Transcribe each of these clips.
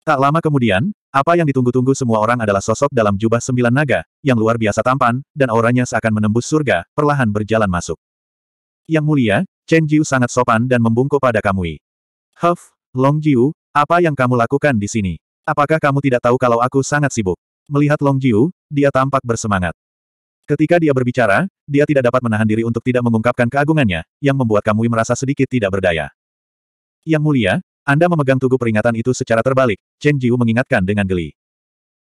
Tak lama kemudian, apa yang ditunggu-tunggu semua orang adalah sosok dalam jubah sembilan naga, yang luar biasa tampan, dan auranya seakan menembus surga, perlahan berjalan masuk. Yang mulia, Chen Jiu sangat sopan dan membungkuk pada Kamui. Huff, Long Jiu, apa yang kamu lakukan di sini? Apakah kamu tidak tahu kalau aku sangat sibuk? Melihat Long Jiu, dia tampak bersemangat. Ketika dia berbicara, dia tidak dapat menahan diri untuk tidak mengungkapkan keagungannya, yang membuat Kamui merasa sedikit tidak berdaya. Yang mulia, anda memegang tugu peringatan itu secara terbalik, Chen Jiu mengingatkan dengan geli.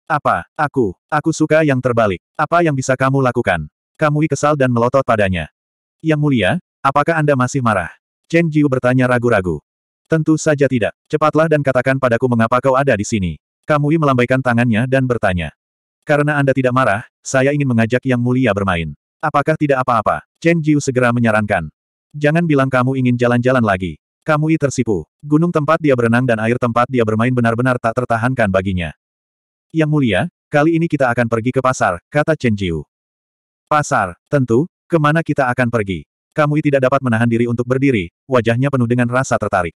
Apa, aku, aku suka yang terbalik. Apa yang bisa kamu lakukan? Kamu kesal dan melotot padanya. Yang mulia, apakah Anda masih marah? Chen Jiu bertanya ragu-ragu. Tentu saja tidak. Cepatlah dan katakan padaku mengapa kau ada di sini. Kamui melambaikan tangannya dan bertanya. Karena Anda tidak marah, saya ingin mengajak Yang Mulia bermain. Apakah tidak apa-apa? Chen Jiu segera menyarankan. Jangan bilang kamu ingin jalan-jalan lagi. Kamui tersipu. Gunung tempat dia berenang dan air tempat dia bermain benar-benar tak tertahankan baginya. Yang mulia, kali ini kita akan pergi ke pasar, kata Chen Jiu. Pasar, tentu, kemana kita akan pergi? Kamui tidak dapat menahan diri untuk berdiri, wajahnya penuh dengan rasa tertarik.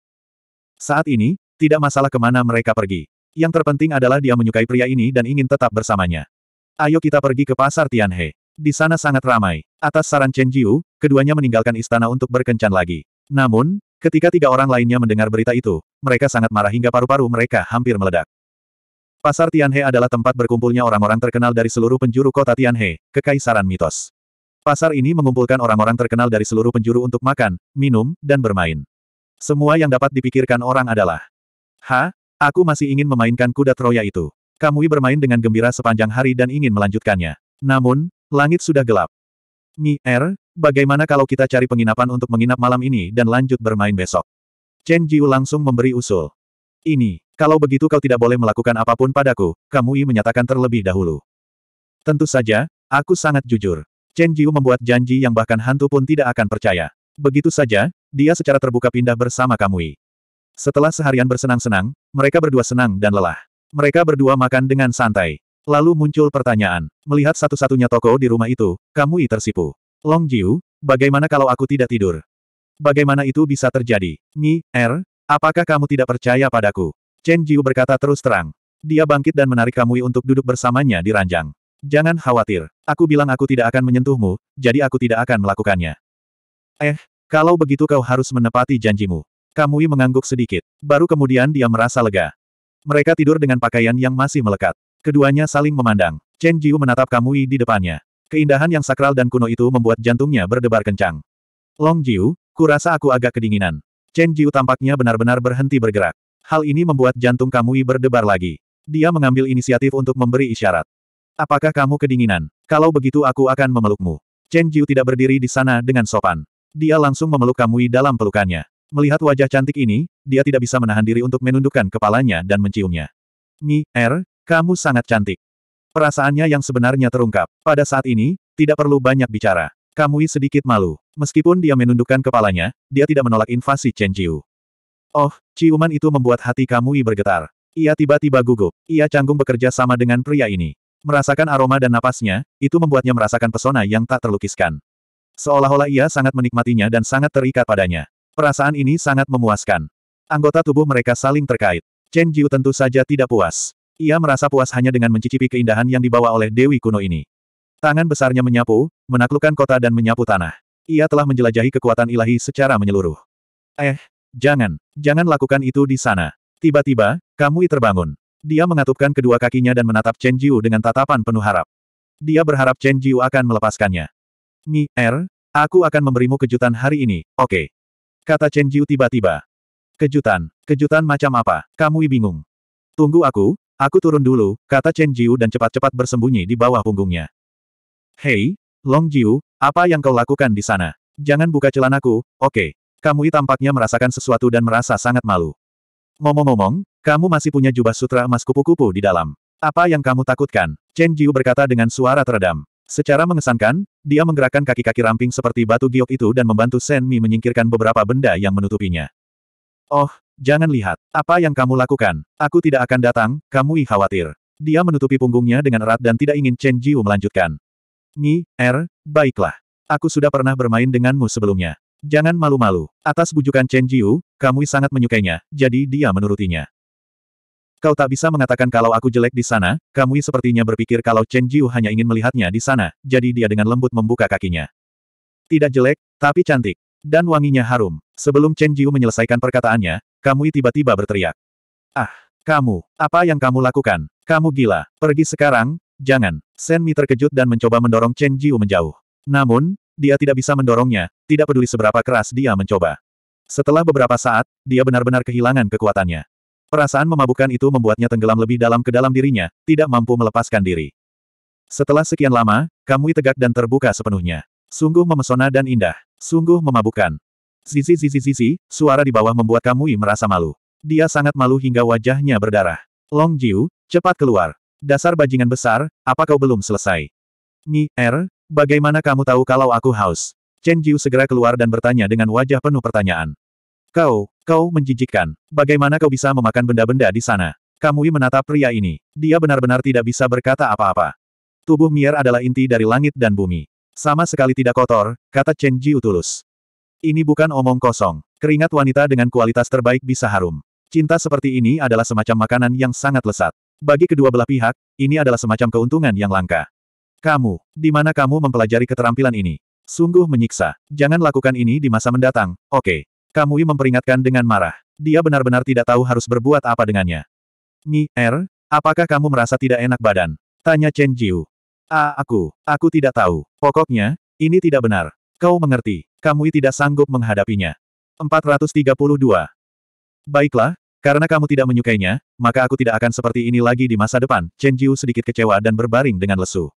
Saat ini, tidak masalah kemana mereka pergi. Yang terpenting adalah dia menyukai pria ini dan ingin tetap bersamanya. Ayo kita pergi ke pasar Tianhe. Di sana sangat ramai. Atas saran Chen Jiu, keduanya meninggalkan istana untuk berkencan lagi. Namun, Ketika tiga orang lainnya mendengar berita itu, mereka sangat marah hingga paru-paru mereka hampir meledak. Pasar Tianhe adalah tempat berkumpulnya orang-orang terkenal dari seluruh penjuru kota Tianhe, kekaisaran mitos. Pasar ini mengumpulkan orang-orang terkenal dari seluruh penjuru untuk makan, minum, dan bermain. Semua yang dapat dipikirkan orang adalah, Ha, aku masih ingin memainkan kuda Troya itu. Kamui bermain dengan gembira sepanjang hari dan ingin melanjutkannya. Namun, langit sudah gelap. Mi Er, Bagaimana kalau kita cari penginapan untuk menginap malam ini dan lanjut bermain besok? Chen Jiu langsung memberi usul. Ini, kalau begitu kau tidak boleh melakukan apapun padaku, Kamui menyatakan terlebih dahulu. Tentu saja, aku sangat jujur. Chen Jiu membuat janji yang bahkan hantu pun tidak akan percaya. Begitu saja, dia secara terbuka pindah bersama Kamui. Setelah seharian bersenang-senang, mereka berdua senang dan lelah. Mereka berdua makan dengan santai. Lalu muncul pertanyaan. Melihat satu-satunya toko di rumah itu, Kamui tersipu. Long Jiu, bagaimana kalau aku tidak tidur? Bagaimana itu bisa terjadi? Mi, Er, apakah kamu tidak percaya padaku? Chen Jiu berkata terus terang. Dia bangkit dan menarik Kamui untuk duduk bersamanya di ranjang. Jangan khawatir, aku bilang aku tidak akan menyentuhmu, jadi aku tidak akan melakukannya. Eh, kalau begitu kau harus menepati janjimu. Kamui mengangguk sedikit. Baru kemudian dia merasa lega. Mereka tidur dengan pakaian yang masih melekat. Keduanya saling memandang. Chen Jiu menatap Kamui di depannya. Keindahan yang sakral dan kuno itu membuat jantungnya berdebar kencang. Long Jiu, kurasa aku agak kedinginan. Chen Jiu tampaknya benar-benar berhenti bergerak. Hal ini membuat jantung Kamui berdebar lagi. Dia mengambil inisiatif untuk memberi isyarat. Apakah kamu kedinginan? Kalau begitu aku akan memelukmu. Chen Jiu tidak berdiri di sana dengan sopan. Dia langsung memeluk Kamui dalam pelukannya. Melihat wajah cantik ini, dia tidak bisa menahan diri untuk menundukkan kepalanya dan menciumnya. Mi, Er, kamu sangat cantik. Perasaannya yang sebenarnya terungkap. Pada saat ini, tidak perlu banyak bicara. Kamui sedikit malu. Meskipun dia menundukkan kepalanya, dia tidak menolak invasi Chen Jiu. Oh, ciuman itu membuat hati Kamui bergetar. Ia tiba-tiba gugup. Ia canggung bekerja sama dengan pria ini. Merasakan aroma dan napasnya, itu membuatnya merasakan pesona yang tak terlukiskan. Seolah-olah ia sangat menikmatinya dan sangat terikat padanya. Perasaan ini sangat memuaskan. Anggota tubuh mereka saling terkait. Chen Jiu tentu saja tidak puas. Ia merasa puas hanya dengan mencicipi keindahan yang dibawa oleh Dewi kuno ini. Tangan besarnya menyapu, menaklukkan kota dan menyapu tanah. Ia telah menjelajahi kekuatan ilahi secara menyeluruh. Eh, jangan, jangan lakukan itu di sana. Tiba-tiba, kamu terbangun. Dia mengatupkan kedua kakinya dan menatap Chen Jiu dengan tatapan penuh harap. Dia berharap Chen Jiu akan melepaskannya. Mi, Er, aku akan memberimu kejutan hari ini, oke. Okay. Kata Chen Jiu tiba-tiba. Kejutan, kejutan macam apa? kamu bingung. Tunggu aku, Aku turun dulu, kata Chen Jiu dan cepat-cepat bersembunyi di bawah punggungnya. Hei, Long Jiu, apa yang kau lakukan di sana? Jangan buka celanaku, oke. Okay. Kamui tampaknya merasakan sesuatu dan merasa sangat malu. Ngomong-ngomong, kamu masih punya jubah sutra emas kupu-kupu di dalam. Apa yang kamu takutkan? Chen Jiu berkata dengan suara teredam. Secara mengesankan, dia menggerakkan kaki-kaki ramping seperti batu giok itu dan membantu Shen Mi menyingkirkan beberapa benda yang menutupinya. Oh, Jangan lihat. Apa yang kamu lakukan? Aku tidak akan datang, kamu khawatir. Dia menutupi punggungnya dengan erat dan tidak ingin Chen Jiu melanjutkan. Mi, Er, baiklah. Aku sudah pernah bermain denganmu sebelumnya. Jangan malu-malu. Atas bujukan Chen Jiu, Kamui sangat menyukainya, jadi dia menurutinya. Kau tak bisa mengatakan kalau aku jelek di sana, Kamui sepertinya berpikir kalau Chen Jiu hanya ingin melihatnya di sana, jadi dia dengan lembut membuka kakinya. Tidak jelek, tapi cantik. Dan wanginya harum. Sebelum Chen Jiu menyelesaikan perkataannya, Kamui tiba-tiba berteriak. Ah, kamu, apa yang kamu lakukan? Kamu gila, pergi sekarang, jangan. Mi terkejut dan mencoba mendorong Chen Jiu menjauh. Namun, dia tidak bisa mendorongnya, tidak peduli seberapa keras dia mencoba. Setelah beberapa saat, dia benar-benar kehilangan kekuatannya. Perasaan memabukkan itu membuatnya tenggelam lebih dalam ke dalam dirinya, tidak mampu melepaskan diri. Setelah sekian lama, Kamui tegak dan terbuka sepenuhnya. Sungguh memesona dan indah. Sungguh memabukkan. Zizi zizi zizi, suara di bawah membuat Kamui merasa malu. Dia sangat malu hingga wajahnya berdarah. Long Jiu, cepat keluar. Dasar bajingan besar, apa kau belum selesai? Mi, Er, bagaimana kamu tahu kalau aku haus? Chen Jiu segera keluar dan bertanya dengan wajah penuh pertanyaan. Kau, kau menjijikkan. Bagaimana kau bisa memakan benda-benda di sana? Kamui menatap pria ini. Dia benar-benar tidak bisa berkata apa-apa. Tubuh Mier adalah inti dari langit dan bumi. Sama sekali tidak kotor, kata Chen Jiu tulus. Ini bukan omong kosong. Keringat wanita dengan kualitas terbaik bisa harum. Cinta seperti ini adalah semacam makanan yang sangat lesat. Bagi kedua belah pihak, ini adalah semacam keuntungan yang langka. Kamu, di mana kamu mempelajari keterampilan ini? Sungguh menyiksa. Jangan lakukan ini di masa mendatang, oke. Okay. Kamui memperingatkan dengan marah. Dia benar-benar tidak tahu harus berbuat apa dengannya. Mi, Er, apakah kamu merasa tidak enak badan? Tanya Chen Jiu. Ah, aku, aku tidak tahu. Pokoknya, ini tidak benar. Kau mengerti. Kamui tidak sanggup menghadapinya. 432. Baiklah, karena kamu tidak menyukainya, maka aku tidak akan seperti ini lagi di masa depan. Chen Jiu sedikit kecewa dan berbaring dengan lesu.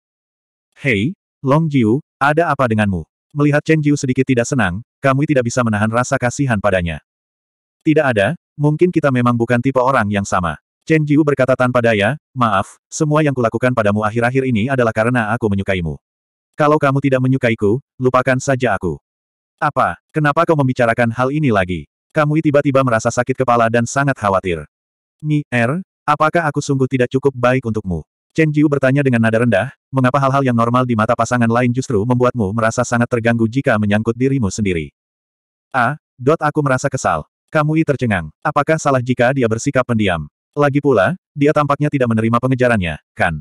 Hei, Long Jiu, ada apa denganmu? Melihat Chen Jiu sedikit tidak senang, Kamui tidak bisa menahan rasa kasihan padanya. Tidak ada, mungkin kita memang bukan tipe orang yang sama. Chen Jiu berkata tanpa daya, maaf, semua yang kulakukan padamu akhir-akhir ini adalah karena aku menyukaimu. Kalau kamu tidak menyukaiku, lupakan saja aku. Apa? Kenapa kau membicarakan hal ini lagi? Kamui tiba-tiba merasa sakit kepala dan sangat khawatir. Mi, Er, apakah aku sungguh tidak cukup baik untukmu? Chen Jiu bertanya dengan nada rendah, mengapa hal-hal yang normal di mata pasangan lain justru membuatmu merasa sangat terganggu jika menyangkut dirimu sendiri? A. Dot aku merasa kesal. Kamui tercengang. Apakah salah jika dia bersikap pendiam? Lagi pula, dia tampaknya tidak menerima pengejarannya, kan?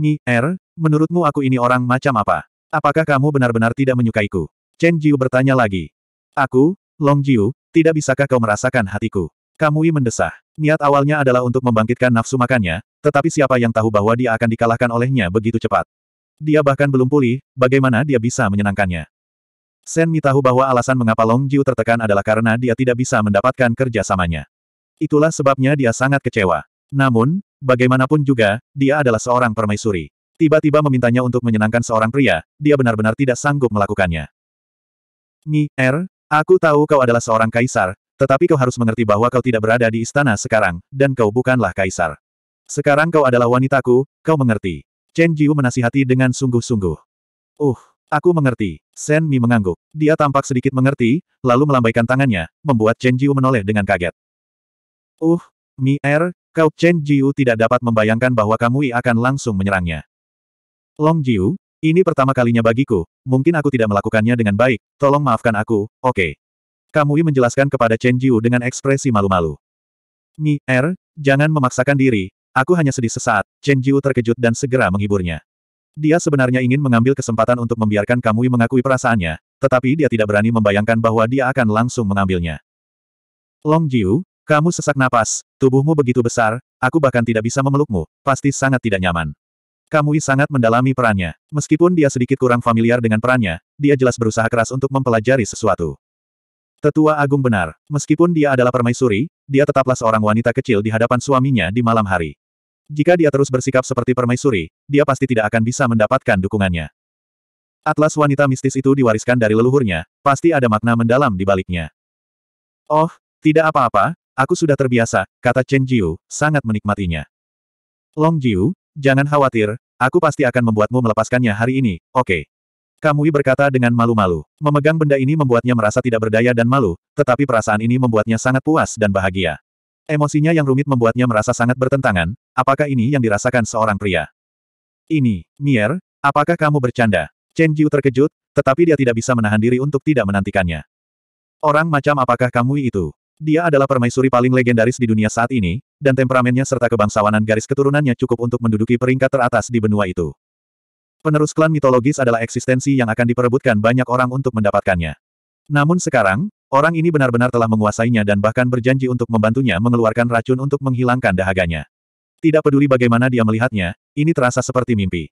Mi, Er, menurutmu aku ini orang macam apa? Apakah kamu benar-benar tidak menyukaiku? Chen Jiu bertanya lagi. Aku, Long Jiu, tidak bisakah kau merasakan hatiku? Kamui mendesah. Niat awalnya adalah untuk membangkitkan nafsu makannya, tetapi siapa yang tahu bahwa dia akan dikalahkan olehnya begitu cepat. Dia bahkan belum pulih, bagaimana dia bisa menyenangkannya. Sen Mi tahu bahwa alasan mengapa Long Jiu tertekan adalah karena dia tidak bisa mendapatkan kerjasamanya. Itulah sebabnya dia sangat kecewa. Namun, bagaimanapun juga, dia adalah seorang permaisuri. Tiba-tiba memintanya untuk menyenangkan seorang pria, dia benar-benar tidak sanggup melakukannya. Mi, Er, aku tahu kau adalah seorang kaisar, tetapi kau harus mengerti bahwa kau tidak berada di istana sekarang, dan kau bukanlah kaisar. Sekarang kau adalah wanitaku, kau mengerti. Chen Jiu menasihati dengan sungguh-sungguh. Uh, aku mengerti. Sen Mi mengangguk. Dia tampak sedikit mengerti, lalu melambaikan tangannya, membuat Chen Jiu menoleh dengan kaget. Uh, Mi Er, kau Chen Jiu tidak dapat membayangkan bahwa Kamui akan langsung menyerangnya. Long Jiu, ini pertama kalinya bagiku, mungkin aku tidak melakukannya dengan baik, tolong maafkan aku, oke. Okay. Kamui menjelaskan kepada Chen Jiu dengan ekspresi malu-malu. Mi, Er, jangan memaksakan diri, aku hanya sedih sesaat, Chen Jiu terkejut dan segera menghiburnya. Dia sebenarnya ingin mengambil kesempatan untuk membiarkan Kamui mengakui perasaannya, tetapi dia tidak berani membayangkan bahwa dia akan langsung mengambilnya. Long Jiu, kamu sesak napas, tubuhmu begitu besar, aku bahkan tidak bisa memelukmu, pasti sangat tidak nyaman. Kamui sangat mendalami perannya. Meskipun dia sedikit kurang familiar dengan perannya, dia jelas berusaha keras untuk mempelajari sesuatu. Tetua Agung benar, meskipun dia adalah permaisuri, dia tetaplah seorang wanita kecil di hadapan suaminya di malam hari. Jika dia terus bersikap seperti permaisuri, dia pasti tidak akan bisa mendapatkan dukungannya. Atlas wanita mistis itu diwariskan dari leluhurnya, pasti ada makna mendalam di baliknya. Oh, tidak apa-apa, aku sudah terbiasa, kata Chen Jiu, sangat menikmatinya. Long Jiu, Jangan khawatir, aku pasti akan membuatmu melepaskannya hari ini, oke. Okay. Kamui berkata dengan malu-malu. Memegang benda ini membuatnya merasa tidak berdaya dan malu, tetapi perasaan ini membuatnya sangat puas dan bahagia. Emosinya yang rumit membuatnya merasa sangat bertentangan, apakah ini yang dirasakan seorang pria? Ini, Mier, apakah kamu bercanda? Chen Jiu terkejut, tetapi dia tidak bisa menahan diri untuk tidak menantikannya. Orang macam apakah Kamui itu? Dia adalah permaisuri paling legendaris di dunia saat ini, dan temperamennya serta kebangsawanan garis keturunannya cukup untuk menduduki peringkat teratas di benua itu. Penerus klan mitologis adalah eksistensi yang akan diperebutkan banyak orang untuk mendapatkannya. Namun sekarang, orang ini benar-benar telah menguasainya dan bahkan berjanji untuk membantunya mengeluarkan racun untuk menghilangkan dahaganya. Tidak peduli bagaimana dia melihatnya, ini terasa seperti mimpi.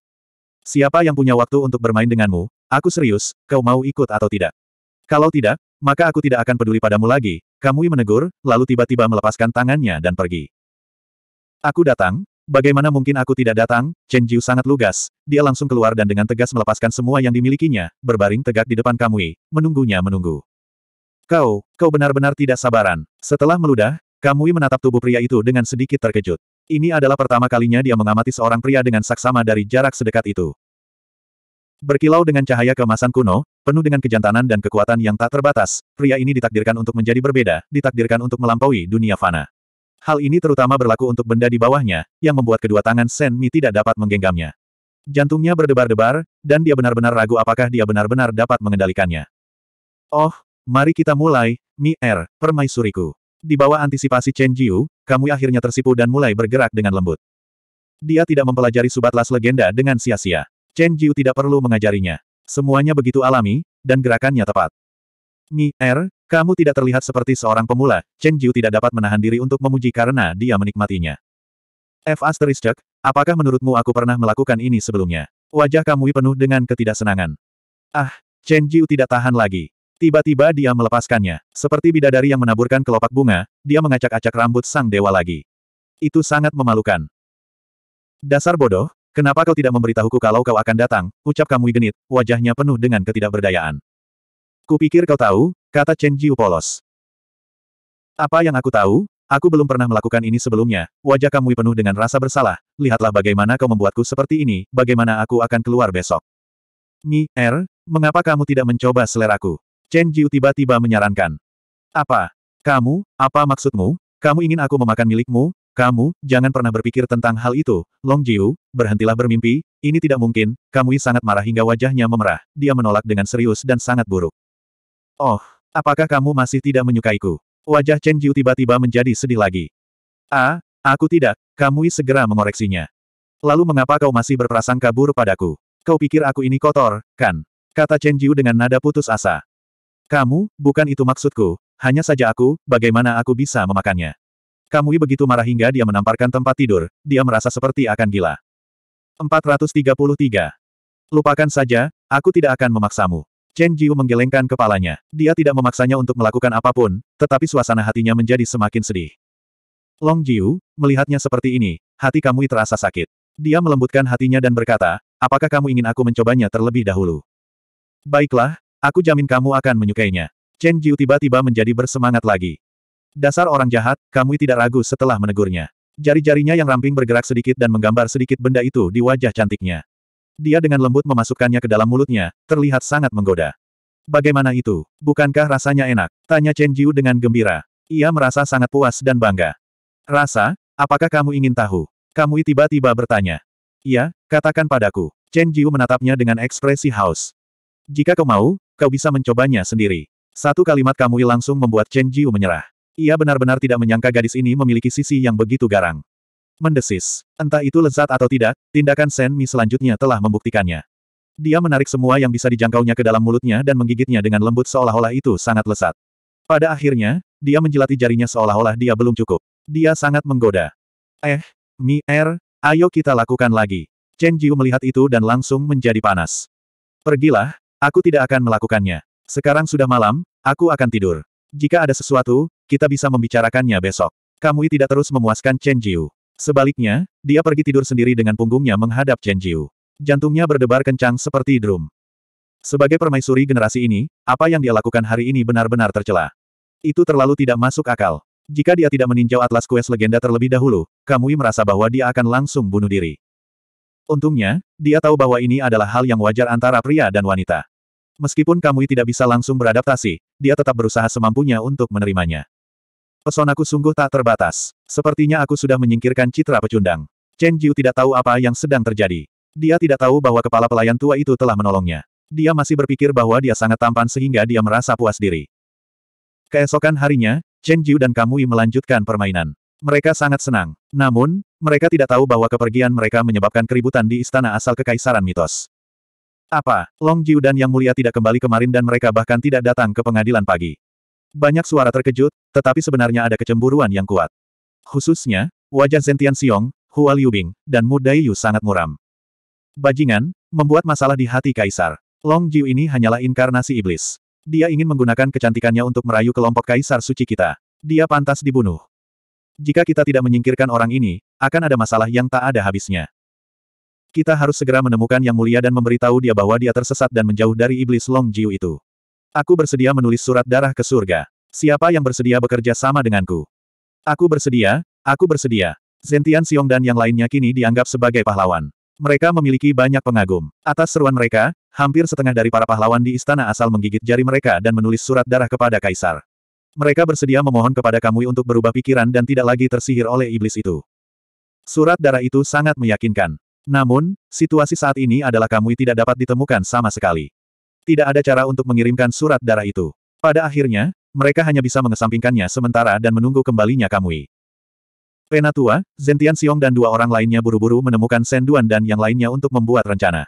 Siapa yang punya waktu untuk bermain denganmu, aku serius, kau mau ikut atau tidak? Kalau tidak, maka aku tidak akan peduli padamu lagi, Kamui menegur, lalu tiba-tiba melepaskan tangannya dan pergi. Aku datang, bagaimana mungkin aku tidak datang, Chen Jiu sangat lugas, dia langsung keluar dan dengan tegas melepaskan semua yang dimilikinya, berbaring tegak di depan Kamui, menunggunya menunggu. Kau, kau benar-benar tidak sabaran. Setelah meludah, Kamui menatap tubuh pria itu dengan sedikit terkejut. Ini adalah pertama kalinya dia mengamati seorang pria dengan saksama dari jarak sedekat itu. Berkilau dengan cahaya kemasan kuno, penuh dengan kejantanan dan kekuatan yang tak terbatas, pria ini ditakdirkan untuk menjadi berbeda, ditakdirkan untuk melampaui dunia fana. Hal ini terutama berlaku untuk benda di bawahnya, yang membuat kedua tangan Shen Mi tidak dapat menggenggamnya. Jantungnya berdebar-debar, dan dia benar-benar ragu apakah dia benar-benar dapat mengendalikannya. Oh, mari kita mulai, Mi Er, permaisuriku. Di bawah antisipasi Chen Jiu, kamu akhirnya tersipu dan mulai bergerak dengan lembut. Dia tidak mempelajari subat las legenda dengan sia-sia. Chen Jiu tidak perlu mengajarinya. Semuanya begitu alami, dan gerakannya tepat. Mi, Er, kamu tidak terlihat seperti seorang pemula, Chen Jiu tidak dapat menahan diri untuk memuji karena dia menikmatinya. F asterisk, apakah menurutmu aku pernah melakukan ini sebelumnya? Wajah Kamui penuh dengan ketidaksenangan. Ah, Chen Jiu tidak tahan lagi. Tiba-tiba dia melepaskannya. Seperti bidadari yang menaburkan kelopak bunga, dia mengacak-acak rambut sang dewa lagi. Itu sangat memalukan. Dasar bodoh, kenapa kau tidak memberitahuku kalau kau akan datang? Ucap Kamui genit, wajahnya penuh dengan ketidakberdayaan. Kupikir kau tahu, kata Chen Jiu polos. Apa yang aku tahu? Aku belum pernah melakukan ini sebelumnya. Wajah kamu penuh dengan rasa bersalah. Lihatlah bagaimana kau membuatku seperti ini, bagaimana aku akan keluar besok. Mi, Er, mengapa kamu tidak mencoba seleraku? Chen Jiu tiba-tiba menyarankan. Apa? Kamu, apa maksudmu? Kamu ingin aku memakan milikmu? Kamu, jangan pernah berpikir tentang hal itu. Long Jiu, berhentilah bermimpi, ini tidak mungkin. Kamu sangat marah hingga wajahnya memerah. Dia menolak dengan serius dan sangat buruk. Oh, apakah kamu masih tidak menyukaiku? Wajah Chen Jiu tiba-tiba menjadi sedih lagi. Ah, aku tidak, Kamui segera mengoreksinya. Lalu mengapa kau masih berprasangka buruk padaku? Kau pikir aku ini kotor, kan? Kata Chen Jiu dengan nada putus asa. Kamu, bukan itu maksudku, hanya saja aku, bagaimana aku bisa memakannya. Kamui begitu marah hingga dia menamparkan tempat tidur, dia merasa seperti akan gila. 433. Lupakan saja, aku tidak akan memaksamu. Chen Jiu menggelengkan kepalanya. Dia tidak memaksanya untuk melakukan apapun, tetapi suasana hatinya menjadi semakin sedih. Long Jiu, melihatnya seperti ini, hati kamu terasa sakit. Dia melembutkan hatinya dan berkata, apakah kamu ingin aku mencobanya terlebih dahulu? Baiklah, aku jamin kamu akan menyukainya. Chen Jiu tiba-tiba menjadi bersemangat lagi. Dasar orang jahat, kamu tidak ragu setelah menegurnya. Jari-jarinya yang ramping bergerak sedikit dan menggambar sedikit benda itu di wajah cantiknya. Dia dengan lembut memasukkannya ke dalam mulutnya, terlihat sangat menggoda. Bagaimana itu? Bukankah rasanya enak? Tanya Chen Jiu dengan gembira. Ia merasa sangat puas dan bangga. Rasa? Apakah kamu ingin tahu? Kamu tiba-tiba bertanya. Iya, katakan padaku. Chen Jiu menatapnya dengan ekspresi haus. Jika kau mau, kau bisa mencobanya sendiri. Satu kalimat Kamui langsung membuat Chen Jiu menyerah. Ia benar-benar tidak menyangka gadis ini memiliki sisi yang begitu garang mendesis. Entah itu lezat atau tidak, tindakan Sen Mi selanjutnya telah membuktikannya. Dia menarik semua yang bisa dijangkaunya ke dalam mulutnya dan menggigitnya dengan lembut seolah-olah itu sangat lezat. Pada akhirnya, dia menjilati jarinya seolah-olah dia belum cukup. Dia sangat menggoda. Eh, Mi Er, ayo kita lakukan lagi. Chen Jiu melihat itu dan langsung menjadi panas. Pergilah, aku tidak akan melakukannya. Sekarang sudah malam, aku akan tidur. Jika ada sesuatu, kita bisa membicarakannya besok. Kamu tidak terus memuaskan Chen Jiu. Sebaliknya, dia pergi tidur sendiri dengan punggungnya menghadap Chen Jiu. Jantungnya berdebar kencang seperti drum. Sebagai permaisuri generasi ini, apa yang dia lakukan hari ini benar-benar tercela. Itu terlalu tidak masuk akal. Jika dia tidak meninjau atlas kues legenda terlebih dahulu, Kamui merasa bahwa dia akan langsung bunuh diri. Untungnya, dia tahu bahwa ini adalah hal yang wajar antara pria dan wanita. Meskipun Kamui tidak bisa langsung beradaptasi, dia tetap berusaha semampunya untuk menerimanya. Pesonaku sungguh tak terbatas. Sepertinya aku sudah menyingkirkan citra pecundang. Chen Jiu tidak tahu apa yang sedang terjadi. Dia tidak tahu bahwa kepala pelayan tua itu telah menolongnya. Dia masih berpikir bahwa dia sangat tampan sehingga dia merasa puas diri. Keesokan harinya, Chen Jiu dan Kamui melanjutkan permainan. Mereka sangat senang. Namun, mereka tidak tahu bahwa kepergian mereka menyebabkan keributan di istana asal kekaisaran mitos. Apa, Long Jiu dan Yang Mulia tidak kembali kemarin dan mereka bahkan tidak datang ke pengadilan pagi. Banyak suara terkejut, tetapi sebenarnya ada kecemburuan yang kuat. Khususnya, wajah Zentian Xiong, Hua Liubing, dan Mu Daiyu sangat muram. Bajingan, membuat masalah di hati Kaisar. Long Jiu ini hanyalah inkarnasi iblis. Dia ingin menggunakan kecantikannya untuk merayu kelompok Kaisar suci kita. Dia pantas dibunuh. Jika kita tidak menyingkirkan orang ini, akan ada masalah yang tak ada habisnya. Kita harus segera menemukan Yang Mulia dan memberitahu dia bahwa dia tersesat dan menjauh dari iblis Long Jiu itu. Aku bersedia menulis surat darah ke surga. Siapa yang bersedia bekerja sama denganku? Aku bersedia, aku bersedia. Zentian Xiong dan yang lainnya kini dianggap sebagai pahlawan. Mereka memiliki banyak pengagum. Atas seruan mereka, hampir setengah dari para pahlawan di istana asal menggigit jari mereka dan menulis surat darah kepada kaisar. Mereka bersedia memohon kepada Kamui untuk berubah pikiran dan tidak lagi tersihir oleh iblis itu. Surat darah itu sangat meyakinkan. Namun, situasi saat ini adalah Kamui tidak dapat ditemukan sama sekali. Tidak ada cara untuk mengirimkan surat darah itu. Pada akhirnya, mereka hanya bisa mengesampingkannya sementara dan menunggu kembalinya Kamui. Penatua, Zentian Xiong dan dua orang lainnya buru-buru menemukan Senduan dan yang lainnya untuk membuat rencana.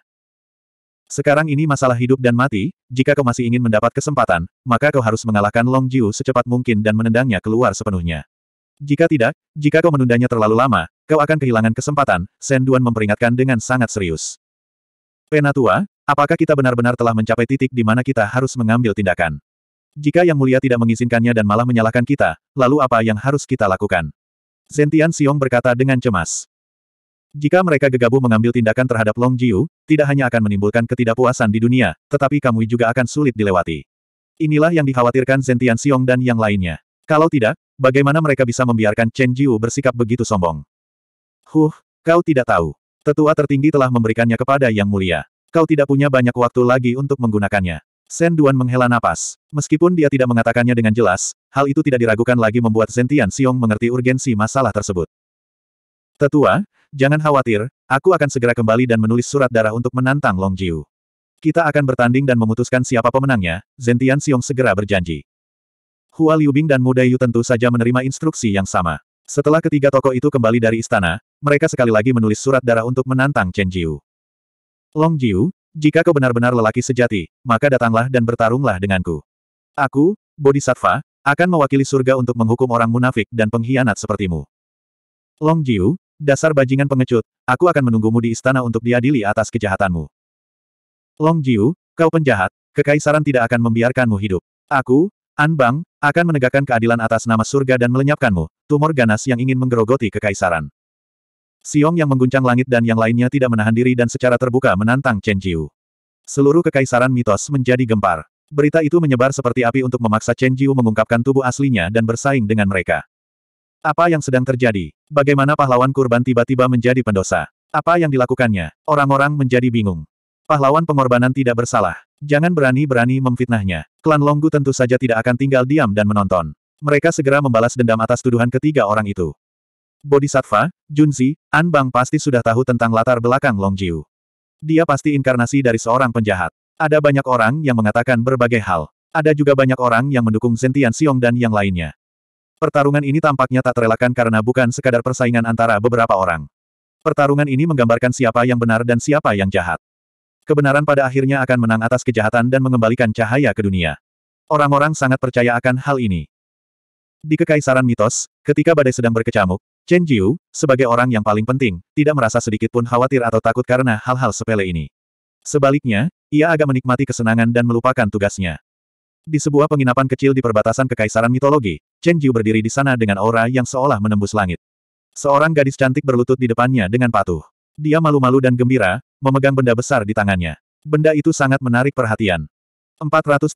Sekarang ini masalah hidup dan mati, jika kau masih ingin mendapat kesempatan, maka kau harus mengalahkan Long Jiu secepat mungkin dan menendangnya keluar sepenuhnya. Jika tidak, jika kau menundanya terlalu lama, kau akan kehilangan kesempatan, Senduan memperingatkan dengan sangat serius. Penatua, Apakah kita benar-benar telah mencapai titik di mana kita harus mengambil tindakan? Jika Yang Mulia tidak mengizinkannya dan malah menyalahkan kita, lalu apa yang harus kita lakukan? Zentian Xiong berkata dengan cemas. Jika mereka gegabah mengambil tindakan terhadap Long Jiu, tidak hanya akan menimbulkan ketidakpuasan di dunia, tetapi kamu juga akan sulit dilewati. Inilah yang dikhawatirkan Zentian Xiong dan yang lainnya. Kalau tidak, bagaimana mereka bisa membiarkan Chen Jiu bersikap begitu sombong? Huh, kau tidak tahu. Tetua tertinggi telah memberikannya kepada Yang Mulia. Kau tidak punya banyak waktu lagi untuk menggunakannya. Shen Duan menghela napas. Meskipun dia tidak mengatakannya dengan jelas, hal itu tidak diragukan lagi membuat Zentian Xiong mengerti urgensi masalah tersebut. Tetua, jangan khawatir, aku akan segera kembali dan menulis surat darah untuk menantang Long Jiu. Kita akan bertanding dan memutuskan siapa pemenangnya, Zentian Xiong segera berjanji. Hua Liubing dan Muda Yu tentu saja menerima instruksi yang sama. Setelah ketiga tokoh itu kembali dari istana, mereka sekali lagi menulis surat darah untuk menantang Chen Jiu. Long Jiu, jika kau benar-benar lelaki sejati, maka datanglah dan bertarunglah denganku. Aku, Bodhisattva, akan mewakili surga untuk menghukum orang munafik dan pengkhianat sepertimu. Long Jiu, dasar bajingan pengecut, aku akan menunggumu di istana untuk diadili atas kejahatanmu. Long Jiu, kau penjahat, kekaisaran tidak akan membiarkanmu hidup. Aku, Anbang, akan menegakkan keadilan atas nama surga dan melenyapkanmu, tumor ganas yang ingin menggerogoti kekaisaran. Siong yang mengguncang langit dan yang lainnya tidak menahan diri dan secara terbuka menantang Chen Jiu. Seluruh kekaisaran mitos menjadi gempar. Berita itu menyebar seperti api untuk memaksa Chen Jiu mengungkapkan tubuh aslinya dan bersaing dengan mereka. Apa yang sedang terjadi? Bagaimana pahlawan kurban tiba-tiba menjadi pendosa? Apa yang dilakukannya? Orang-orang menjadi bingung. Pahlawan pengorbanan tidak bersalah. Jangan berani-berani memfitnahnya. Klan Longgu tentu saja tidak akan tinggal diam dan menonton. Mereka segera membalas dendam atas tuduhan ketiga orang itu. Bodhisattva, Junzi, Bang pasti sudah tahu tentang latar belakang Long Jiu. Dia pasti inkarnasi dari seorang penjahat. Ada banyak orang yang mengatakan berbagai hal. Ada juga banyak orang yang mendukung Zentian Xiong dan yang lainnya. Pertarungan ini tampaknya tak terelakkan karena bukan sekadar persaingan antara beberapa orang. Pertarungan ini menggambarkan siapa yang benar dan siapa yang jahat. Kebenaran pada akhirnya akan menang atas kejahatan dan mengembalikan cahaya ke dunia. Orang-orang sangat percaya akan hal ini. Di Kekaisaran Mitos, ketika badai sedang berkecamuk, Chen Jiu, sebagai orang yang paling penting, tidak merasa sedikit pun khawatir atau takut karena hal-hal sepele ini. Sebaliknya, ia agak menikmati kesenangan dan melupakan tugasnya. Di sebuah penginapan kecil di perbatasan kekaisaran mitologi, Chen Jiu berdiri di sana dengan aura yang seolah menembus langit. Seorang gadis cantik berlutut di depannya dengan patuh. Dia malu-malu dan gembira, memegang benda besar di tangannya. Benda itu sangat menarik perhatian. 434.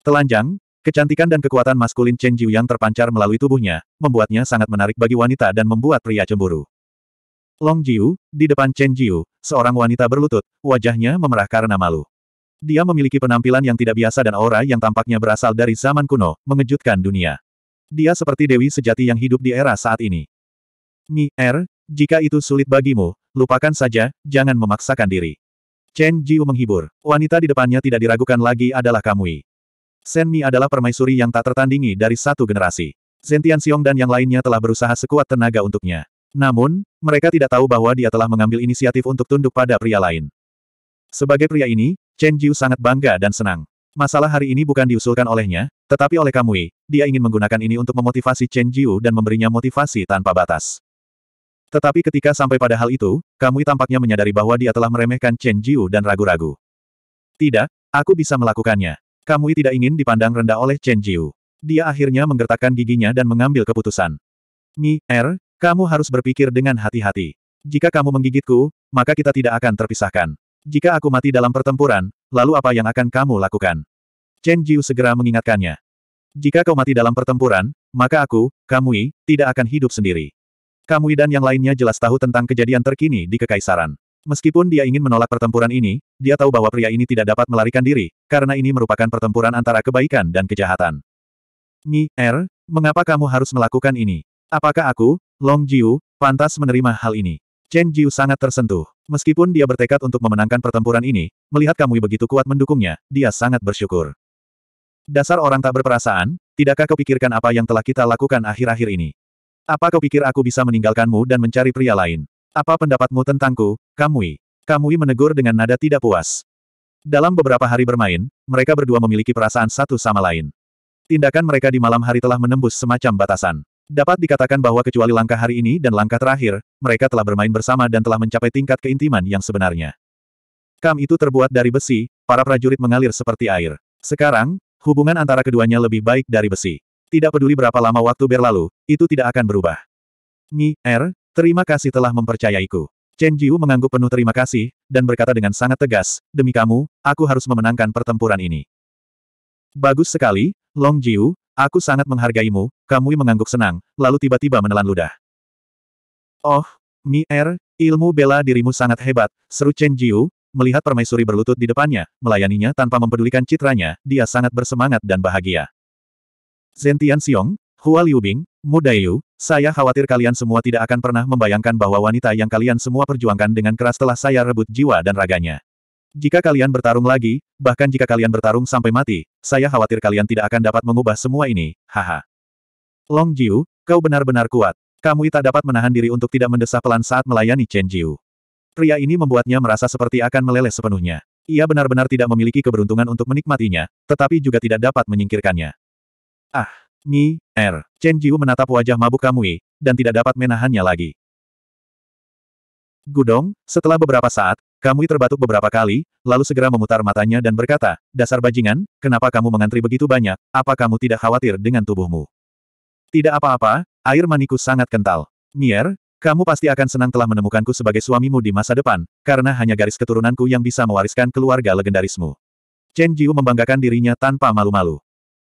Telanjang, Kecantikan dan kekuatan maskulin Chen Jiu yang terpancar melalui tubuhnya, membuatnya sangat menarik bagi wanita dan membuat pria cemburu. Long Jiu, di depan Chen Jiu, seorang wanita berlutut, wajahnya memerah karena malu. Dia memiliki penampilan yang tidak biasa dan aura yang tampaknya berasal dari zaman kuno, mengejutkan dunia. Dia seperti dewi sejati yang hidup di era saat ini. Mi, Er, jika itu sulit bagimu, lupakan saja, jangan memaksakan diri. Chen Jiu menghibur. Wanita di depannya tidak diragukan lagi adalah Kamui. Shen Mi adalah permaisuri yang tak tertandingi dari satu generasi. Zentian, Xiong dan yang lainnya telah berusaha sekuat tenaga untuknya. Namun, mereka tidak tahu bahwa dia telah mengambil inisiatif untuk tunduk pada pria lain. Sebagai pria ini, Chen Jiu sangat bangga dan senang. Masalah hari ini bukan diusulkan olehnya, tetapi oleh Kamui, dia ingin menggunakan ini untuk memotivasi Chen Jiu dan memberinya motivasi tanpa batas. Tetapi ketika sampai pada hal itu, Kamui tampaknya menyadari bahwa dia telah meremehkan Chen Jiu dan ragu-ragu. Tidak, aku bisa melakukannya. Kamui tidak ingin dipandang rendah oleh Chen Jiu. Dia akhirnya menggertakkan giginya dan mengambil keputusan. Mi, Er, kamu harus berpikir dengan hati-hati. Jika kamu menggigitku, maka kita tidak akan terpisahkan. Jika aku mati dalam pertempuran, lalu apa yang akan kamu lakukan? Chen Jiu segera mengingatkannya. Jika kau mati dalam pertempuran, maka aku, Kamui, tidak akan hidup sendiri. Kamui dan yang lainnya jelas tahu tentang kejadian terkini di Kekaisaran. Meskipun dia ingin menolak pertempuran ini, dia tahu bahwa pria ini tidak dapat melarikan diri, karena ini merupakan pertempuran antara kebaikan dan kejahatan. Mi, Er, mengapa kamu harus melakukan ini? Apakah aku, Long Jiu, pantas menerima hal ini? Chen Jiu sangat tersentuh. Meskipun dia bertekad untuk memenangkan pertempuran ini, melihat kamu begitu kuat mendukungnya, dia sangat bersyukur. Dasar orang tak berperasaan, tidakkah kau pikirkan apa yang telah kita lakukan akhir-akhir ini? Apa kau pikir aku bisa meninggalkanmu dan mencari pria lain? Apa pendapatmu tentangku, Kamui? Kamui menegur dengan nada tidak puas. Dalam beberapa hari bermain, mereka berdua memiliki perasaan satu sama lain. Tindakan mereka di malam hari telah menembus semacam batasan. Dapat dikatakan bahwa kecuali langkah hari ini dan langkah terakhir, mereka telah bermain bersama dan telah mencapai tingkat keintiman yang sebenarnya. Kam itu terbuat dari besi, para prajurit mengalir seperti air. Sekarang, hubungan antara keduanya lebih baik dari besi. Tidak peduli berapa lama waktu berlalu, itu tidak akan berubah. Mi, Er, Terima kasih telah mempercayaiku. Chen Jiu mengangguk penuh terima kasih, dan berkata dengan sangat tegas, demi kamu, aku harus memenangkan pertempuran ini. Bagus sekali, Long Jiu, aku sangat menghargaimu, Kamu mengangguk senang, lalu tiba-tiba menelan ludah. Oh, Mi Er, ilmu bela dirimu sangat hebat, seru Chen Jiu, melihat permaisuri berlutut di depannya, melayaninya tanpa mempedulikan citranya, dia sangat bersemangat dan bahagia. Zentian Xiong, Hua Liubing, Daiyu, saya khawatir kalian semua tidak akan pernah membayangkan bahwa wanita yang kalian semua perjuangkan dengan keras telah saya rebut jiwa dan raganya. Jika kalian bertarung lagi, bahkan jika kalian bertarung sampai mati, saya khawatir kalian tidak akan dapat mengubah semua ini, haha. Long Jiu, kau benar-benar kuat. Kamu tak dapat menahan diri untuk tidak mendesah pelan saat melayani Chen Jiu. Pria ini membuatnya merasa seperti akan meleleh sepenuhnya. Ia benar-benar tidak memiliki keberuntungan untuk menikmatinya, tetapi juga tidak dapat menyingkirkannya. Ah! Nyi, R. Er, Chen Jiu menatap wajah mabuk Kamui, dan tidak dapat menahannya lagi. Gudong, setelah beberapa saat, Kamui terbatuk beberapa kali, lalu segera memutar matanya dan berkata, Dasar bajingan, kenapa kamu mengantri begitu banyak, apa kamu tidak khawatir dengan tubuhmu? Tidak apa-apa, air maniku sangat kental. Mier, kamu pasti akan senang telah menemukanku sebagai suamimu di masa depan, karena hanya garis keturunanku yang bisa mewariskan keluarga legendarismu. Chen Jiu membanggakan dirinya tanpa malu-malu.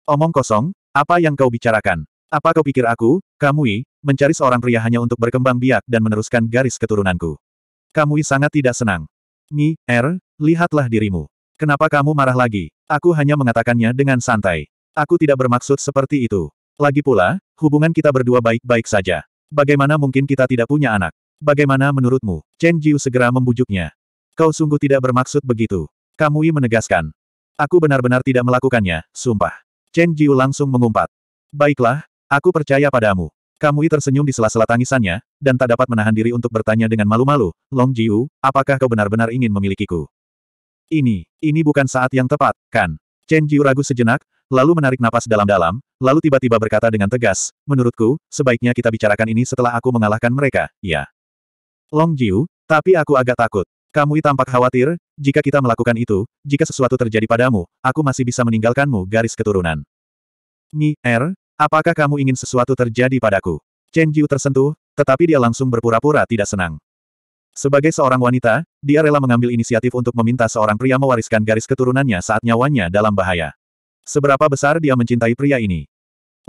Omong kosong, apa yang kau bicarakan? Apa kau pikir aku, Kamui, mencari seorang pria hanya untuk berkembang biak dan meneruskan garis keturunanku? Kamui sangat tidak senang. Mi, Er, lihatlah dirimu. Kenapa kamu marah lagi? Aku hanya mengatakannya dengan santai. Aku tidak bermaksud seperti itu. Lagi pula, hubungan kita berdua baik-baik saja. Bagaimana mungkin kita tidak punya anak? Bagaimana menurutmu? Chen Jiu segera membujuknya. Kau sungguh tidak bermaksud begitu. Kamui menegaskan. Aku benar-benar tidak melakukannya, sumpah. Chen Jiu langsung mengumpat. Baiklah, aku percaya padamu. Kamui tersenyum di sela-sela tangisannya, dan tak dapat menahan diri untuk bertanya dengan malu-malu, Long Jiu, apakah kau benar-benar ingin memilikiku? Ini, ini bukan saat yang tepat, kan? Chen Jiu ragu sejenak, lalu menarik napas dalam-dalam, lalu tiba-tiba berkata dengan tegas, menurutku, sebaiknya kita bicarakan ini setelah aku mengalahkan mereka, ya. Long Jiu, tapi aku agak takut. Kamu tampak khawatir, jika kita melakukan itu, jika sesuatu terjadi padamu, aku masih bisa meninggalkanmu garis keturunan. Nyi, Er, apakah kamu ingin sesuatu terjadi padaku? Chen Jiu tersentuh, tetapi dia langsung berpura-pura tidak senang. Sebagai seorang wanita, dia rela mengambil inisiatif untuk meminta seorang pria mewariskan garis keturunannya saat nyawanya dalam bahaya. Seberapa besar dia mencintai pria ini?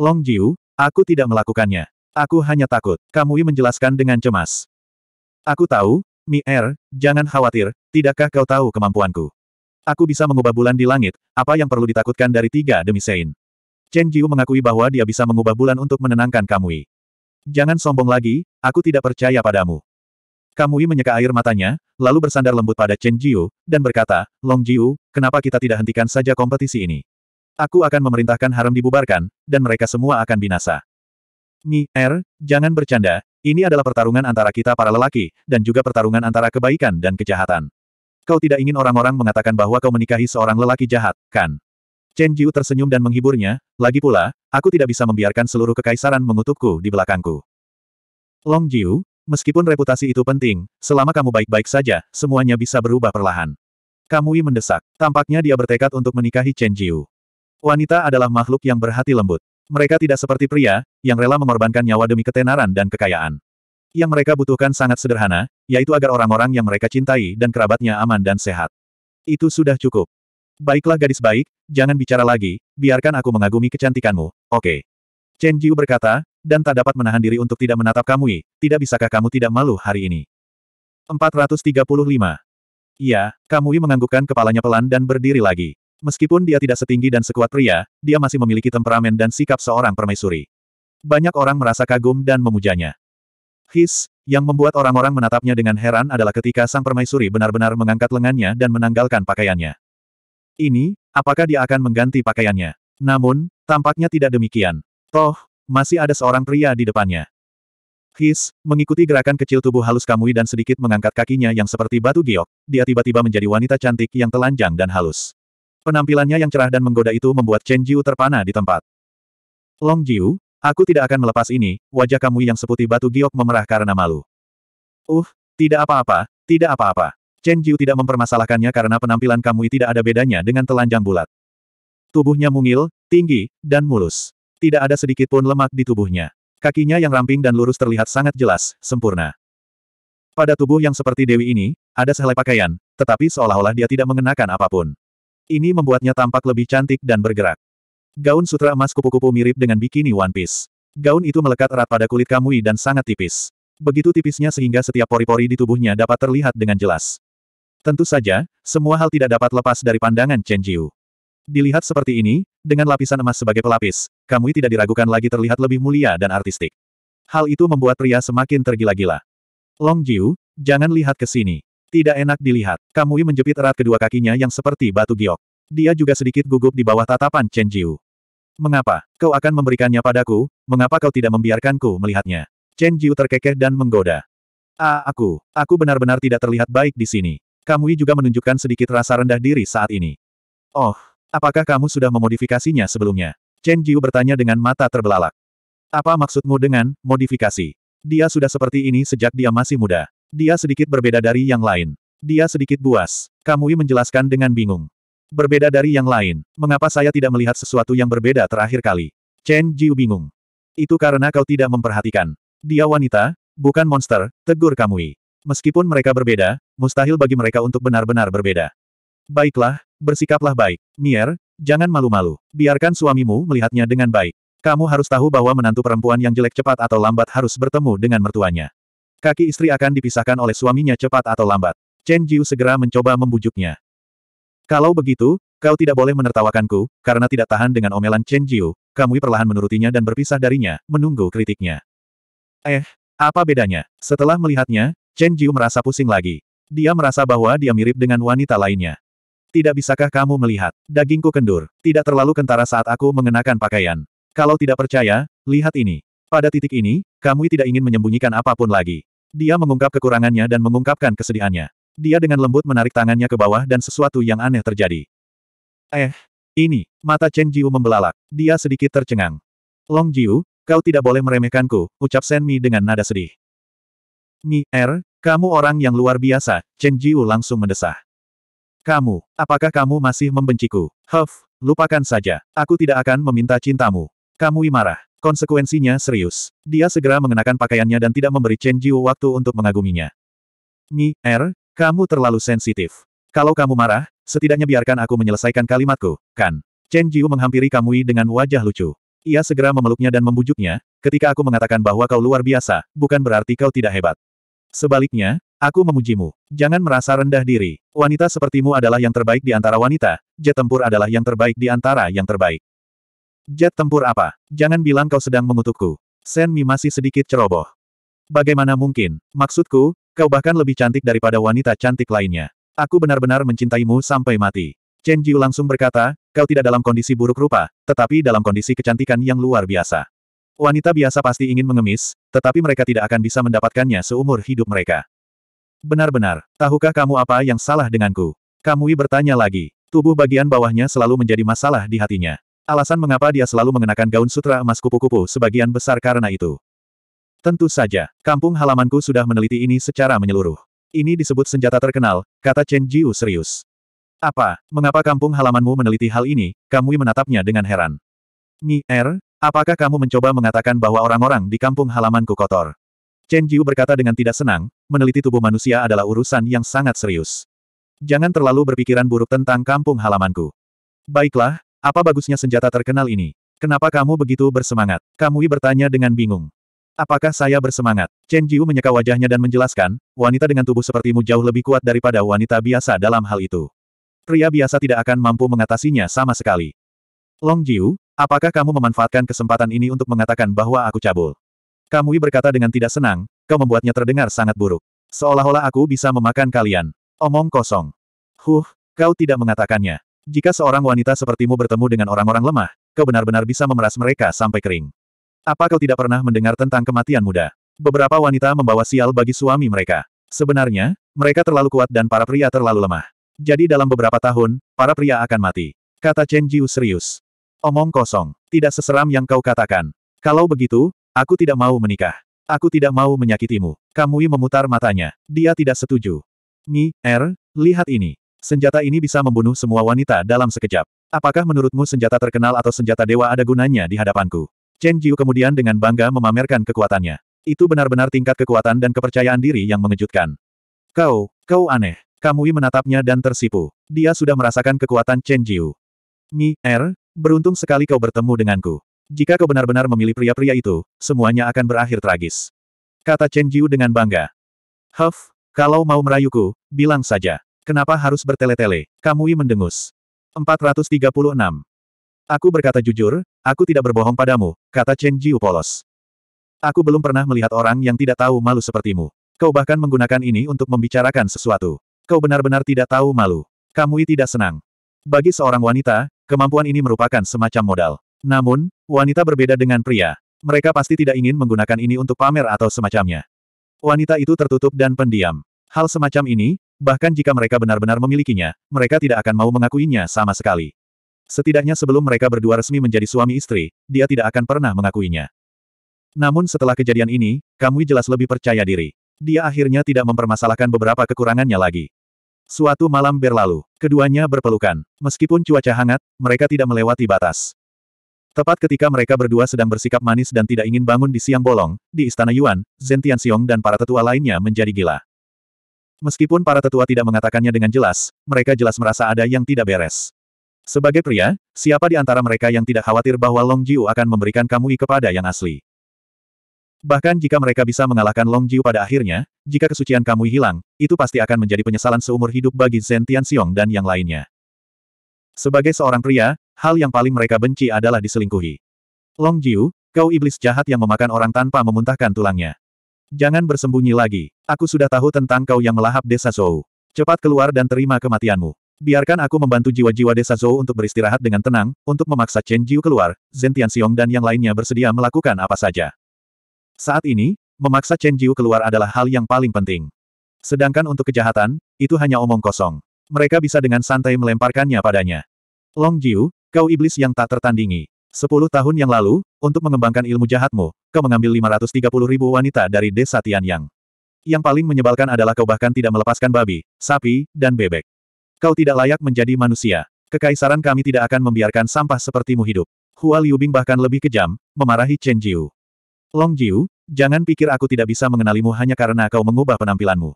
Long Jiu, aku tidak melakukannya. Aku hanya takut. Kamui menjelaskan dengan cemas. Aku tahu, Mi Er, jangan khawatir, tidakkah kau tahu kemampuanku? Aku bisa mengubah bulan di langit, apa yang perlu ditakutkan dari tiga demi Sein? Chen Jiu mengakui bahwa dia bisa mengubah bulan untuk menenangkan Kamui. Jangan sombong lagi, aku tidak percaya padamu. Kamui menyeka air matanya, lalu bersandar lembut pada Chen Jiu, dan berkata, Long Jiu, kenapa kita tidak hentikan saja kompetisi ini? Aku akan memerintahkan harem dibubarkan, dan mereka semua akan binasa. Mi, R, er, jangan bercanda, ini adalah pertarungan antara kita para lelaki, dan juga pertarungan antara kebaikan dan kejahatan. Kau tidak ingin orang-orang mengatakan bahwa kau menikahi seorang lelaki jahat, kan? Chen Jiu tersenyum dan menghiburnya, lagi pula, aku tidak bisa membiarkan seluruh kekaisaran mengutukku di belakangku. Long Jiu, meskipun reputasi itu penting, selama kamu baik-baik saja, semuanya bisa berubah perlahan. Kamui mendesak. Tampaknya dia bertekad untuk menikahi Chen Jiu. Wanita adalah makhluk yang berhati lembut. Mereka tidak seperti pria, yang rela mengorbankan nyawa demi ketenaran dan kekayaan. Yang mereka butuhkan sangat sederhana, yaitu agar orang-orang yang mereka cintai dan kerabatnya aman dan sehat. Itu sudah cukup. Baiklah gadis baik, jangan bicara lagi, biarkan aku mengagumi kecantikanmu, oke. Okay. Chen Jiu berkata, dan tak dapat menahan diri untuk tidak menatap Kamui. tidak bisakah kamu tidak malu hari ini? 435. Iya, Kamui menganggukkan kepalanya pelan dan berdiri lagi. Meskipun dia tidak setinggi dan sekuat pria, dia masih memiliki temperamen dan sikap seorang permaisuri. Banyak orang merasa kagum dan memujanya. His, yang membuat orang-orang menatapnya dengan heran adalah ketika sang permaisuri benar-benar mengangkat lengannya dan menanggalkan pakaiannya. Ini, apakah dia akan mengganti pakaiannya? Namun, tampaknya tidak demikian. Toh, masih ada seorang pria di depannya. His, mengikuti gerakan kecil tubuh halus Kamui dan sedikit mengangkat kakinya yang seperti batu giok, dia tiba-tiba menjadi wanita cantik yang telanjang dan halus. Penampilannya yang cerah dan menggoda itu membuat Chen Jiu terpana di tempat. Long Jiu, aku tidak akan melepas ini, wajah kamu yang seputih batu giok memerah karena malu. Uh, tidak apa-apa, tidak apa-apa. Chen Jiu tidak mempermasalahkannya karena penampilan kamu tidak ada bedanya dengan telanjang bulat. Tubuhnya mungil, tinggi, dan mulus. Tidak ada sedikit pun lemak di tubuhnya. Kakinya yang ramping dan lurus terlihat sangat jelas, sempurna. Pada tubuh yang seperti Dewi ini, ada sehelai pakaian, tetapi seolah-olah dia tidak mengenakan apapun. Ini membuatnya tampak lebih cantik dan bergerak. Gaun sutra emas kupu-kupu mirip dengan bikini One Piece. Gaun itu melekat erat pada kulit Kamui dan sangat tipis. Begitu tipisnya sehingga setiap pori-pori di tubuhnya dapat terlihat dengan jelas. Tentu saja, semua hal tidak dapat lepas dari pandangan Chen Jiu. Dilihat seperti ini, dengan lapisan emas sebagai pelapis, Kamui tidak diragukan lagi terlihat lebih mulia dan artistik. Hal itu membuat pria semakin tergila-gila. Long Jiu, jangan lihat ke sini. Tidak enak dilihat. Kamui menjepit erat kedua kakinya yang seperti batu giok. Dia juga sedikit gugup di bawah tatapan Chen Jiu. Mengapa? Kau akan memberikannya padaku, mengapa kau tidak membiarkanku melihatnya? Chen Jiu terkekeh dan menggoda. Ah, aku, aku benar-benar tidak terlihat baik di sini. Kamui juga menunjukkan sedikit rasa rendah diri saat ini. Oh, apakah kamu sudah memodifikasinya sebelumnya? Chen Jiu bertanya dengan mata terbelalak. Apa maksudmu dengan modifikasi? Dia sudah seperti ini sejak dia masih muda. Dia sedikit berbeda dari yang lain. Dia sedikit buas. Kamui menjelaskan dengan bingung. Berbeda dari yang lain. Mengapa saya tidak melihat sesuatu yang berbeda terakhir kali? Chen Jiu bingung. Itu karena kau tidak memperhatikan. Dia wanita, bukan monster, tegur Kamui. Meskipun mereka berbeda, mustahil bagi mereka untuk benar-benar berbeda. Baiklah, bersikaplah baik. Mier, jangan malu-malu. Biarkan suamimu melihatnya dengan baik. Kamu harus tahu bahwa menantu perempuan yang jelek cepat atau lambat harus bertemu dengan mertuanya. Kaki istri akan dipisahkan oleh suaminya cepat atau lambat. Chen Jiu segera mencoba membujuknya. Kalau begitu, kau tidak boleh menertawakanku, karena tidak tahan dengan omelan Chen Jiu, Kamu perlahan menurutinya dan berpisah darinya, menunggu kritiknya. Eh, apa bedanya? Setelah melihatnya, Chen Jiu merasa pusing lagi. Dia merasa bahwa dia mirip dengan wanita lainnya. Tidak bisakah kamu melihat? Dagingku kendur, tidak terlalu kentara saat aku mengenakan pakaian. Kalau tidak percaya, lihat ini. Pada titik ini, Kamui tidak ingin menyembunyikan apapun lagi. Dia mengungkap kekurangannya dan mengungkapkan kesedihannya. Dia dengan lembut menarik tangannya ke bawah dan sesuatu yang aneh terjadi. Eh, ini, mata Chen Jiu membelalak. Dia sedikit tercengang. Long Jiu, kau tidak boleh meremehkanku, ucap Shen Mi dengan nada sedih. Mi, Er, kamu orang yang luar biasa, Chen Jiu langsung mendesah. Kamu, apakah kamu masih membenciku? Huff, lupakan saja, aku tidak akan meminta cintamu. Kamu marah. Konsekuensinya serius. Dia segera mengenakan pakaiannya dan tidak memberi Chen Jiu waktu untuk mengaguminya. Mi, Er, kamu terlalu sensitif. Kalau kamu marah, setidaknya biarkan aku menyelesaikan kalimatku, kan? Chen Jiu menghampiri Kamui dengan wajah lucu. Ia segera memeluknya dan membujuknya, ketika aku mengatakan bahwa kau luar biasa, bukan berarti kau tidak hebat. Sebaliknya, aku memujimu. Jangan merasa rendah diri. Wanita sepertimu adalah yang terbaik di antara wanita, jet tempur adalah yang terbaik di antara yang terbaik. Jet tempur apa? Jangan bilang kau sedang mengutukku. Sen Mi masih sedikit ceroboh. Bagaimana mungkin? Maksudku, kau bahkan lebih cantik daripada wanita cantik lainnya. Aku benar-benar mencintaimu sampai mati. Chen Jiu langsung berkata, kau tidak dalam kondisi buruk rupa, tetapi dalam kondisi kecantikan yang luar biasa. Wanita biasa pasti ingin mengemis, tetapi mereka tidak akan bisa mendapatkannya seumur hidup mereka. Benar-benar, tahukah kamu apa yang salah denganku? Kamui bertanya lagi. Tubuh bagian bawahnya selalu menjadi masalah di hatinya. Alasan mengapa dia selalu mengenakan gaun sutra emas kupu-kupu sebagian besar karena itu. Tentu saja, kampung halamanku sudah meneliti ini secara menyeluruh. Ini disebut senjata terkenal, kata Chen Jiu serius. Apa, mengapa kampung halamanmu meneliti hal ini? Kamu menatapnya dengan heran. Mi Er, apakah kamu mencoba mengatakan bahwa orang-orang di kampung halamanku kotor? Chen Jiu berkata dengan tidak senang, meneliti tubuh manusia adalah urusan yang sangat serius. Jangan terlalu berpikiran buruk tentang kampung halamanku. Baiklah, apa bagusnya senjata terkenal ini? Kenapa kamu begitu bersemangat? Kamui bertanya dengan bingung. Apakah saya bersemangat? Chen Jiu menyeka wajahnya dan menjelaskan, wanita dengan tubuh sepertimu jauh lebih kuat daripada wanita biasa dalam hal itu. Pria biasa tidak akan mampu mengatasinya sama sekali. Long Jiu, apakah kamu memanfaatkan kesempatan ini untuk mengatakan bahwa aku cabul? Kamui berkata dengan tidak senang, kau membuatnya terdengar sangat buruk. Seolah-olah aku bisa memakan kalian. Omong kosong. Huh, kau tidak mengatakannya. Jika seorang wanita sepertimu bertemu dengan orang-orang lemah, kau benar-benar bisa memeras mereka sampai kering. Apa kau tidak pernah mendengar tentang kematian muda? Beberapa wanita membawa sial bagi suami mereka. Sebenarnya, mereka terlalu kuat dan para pria terlalu lemah. Jadi dalam beberapa tahun, para pria akan mati. Kata Chen Jiu serius. Omong kosong, tidak seseram yang kau katakan. Kalau begitu, aku tidak mau menikah. Aku tidak mau menyakitimu. Kamui memutar matanya. Dia tidak setuju. Mi, Er, lihat ini. Senjata ini bisa membunuh semua wanita dalam sekejap. Apakah menurutmu senjata terkenal atau senjata dewa ada gunanya di hadapanku? Chen Jiu kemudian dengan bangga memamerkan kekuatannya. Itu benar-benar tingkat kekuatan dan kepercayaan diri yang mengejutkan. Kau, kau aneh. Kamui menatapnya dan tersipu. Dia sudah merasakan kekuatan Chen Jiu. Mi, Er, beruntung sekali kau bertemu denganku. Jika kau benar-benar memilih pria-pria itu, semuanya akan berakhir tragis. Kata Chen Jiu dengan bangga. Huff, kalau mau merayuku, bilang saja. Kenapa harus bertele-tele? Kamui mendengus. 436. Aku berkata jujur, aku tidak berbohong padamu, kata Chen Jiu polos. Aku belum pernah melihat orang yang tidak tahu malu sepertimu. Kau bahkan menggunakan ini untuk membicarakan sesuatu. Kau benar-benar tidak tahu malu. Kamui tidak senang. Bagi seorang wanita, kemampuan ini merupakan semacam modal. Namun, wanita berbeda dengan pria. Mereka pasti tidak ingin menggunakan ini untuk pamer atau semacamnya. Wanita itu tertutup dan pendiam. Hal semacam ini, Bahkan jika mereka benar-benar memilikinya, mereka tidak akan mau mengakuinya sama sekali. Setidaknya sebelum mereka berdua resmi menjadi suami istri, dia tidak akan pernah mengakuinya. Namun setelah kejadian ini, Kamui jelas lebih percaya diri. Dia akhirnya tidak mempermasalahkan beberapa kekurangannya lagi. Suatu malam berlalu, keduanya berpelukan. Meskipun cuaca hangat, mereka tidak melewati batas. Tepat ketika mereka berdua sedang bersikap manis dan tidak ingin bangun di siang bolong, di Istana Yuan, Zhen Tianxiong dan para tetua lainnya menjadi gila. Meskipun para tetua tidak mengatakannya dengan jelas, mereka jelas merasa ada yang tidak beres. Sebagai pria, siapa di antara mereka yang tidak khawatir bahwa Long Jiu akan memberikan Kamui kepada yang asli? Bahkan jika mereka bisa mengalahkan Long Jiu pada akhirnya, jika kesucian Kamui hilang, itu pasti akan menjadi penyesalan seumur hidup bagi Zhen Xiong dan yang lainnya. Sebagai seorang pria, hal yang paling mereka benci adalah diselingkuhi. Long Jiu, kau iblis jahat yang memakan orang tanpa memuntahkan tulangnya. Jangan bersembunyi lagi. Aku sudah tahu tentang kau yang melahap desa Zou. Cepat keluar dan terima kematianmu. Biarkan aku membantu jiwa-jiwa desa Zou untuk beristirahat dengan tenang, untuk memaksa Chen Jiu keluar, Zentian Xiong dan yang lainnya bersedia melakukan apa saja. Saat ini, memaksa Chen Jiu keluar adalah hal yang paling penting. Sedangkan untuk kejahatan, itu hanya omong kosong. Mereka bisa dengan santai melemparkannya padanya. Long Jiu, kau iblis yang tak tertandingi. Sepuluh tahun yang lalu, untuk mengembangkan ilmu jahatmu, kau mengambil 530 ribu wanita dari desa Tianyang. Yang paling menyebalkan adalah kau bahkan tidak melepaskan babi, sapi, dan bebek. Kau tidak layak menjadi manusia. Kekaisaran kami tidak akan membiarkan sampah sepertimu hidup. Hua Liubing bahkan lebih kejam, memarahi Chen Jiu. Long Jiu, jangan pikir aku tidak bisa mengenalimu hanya karena kau mengubah penampilanmu.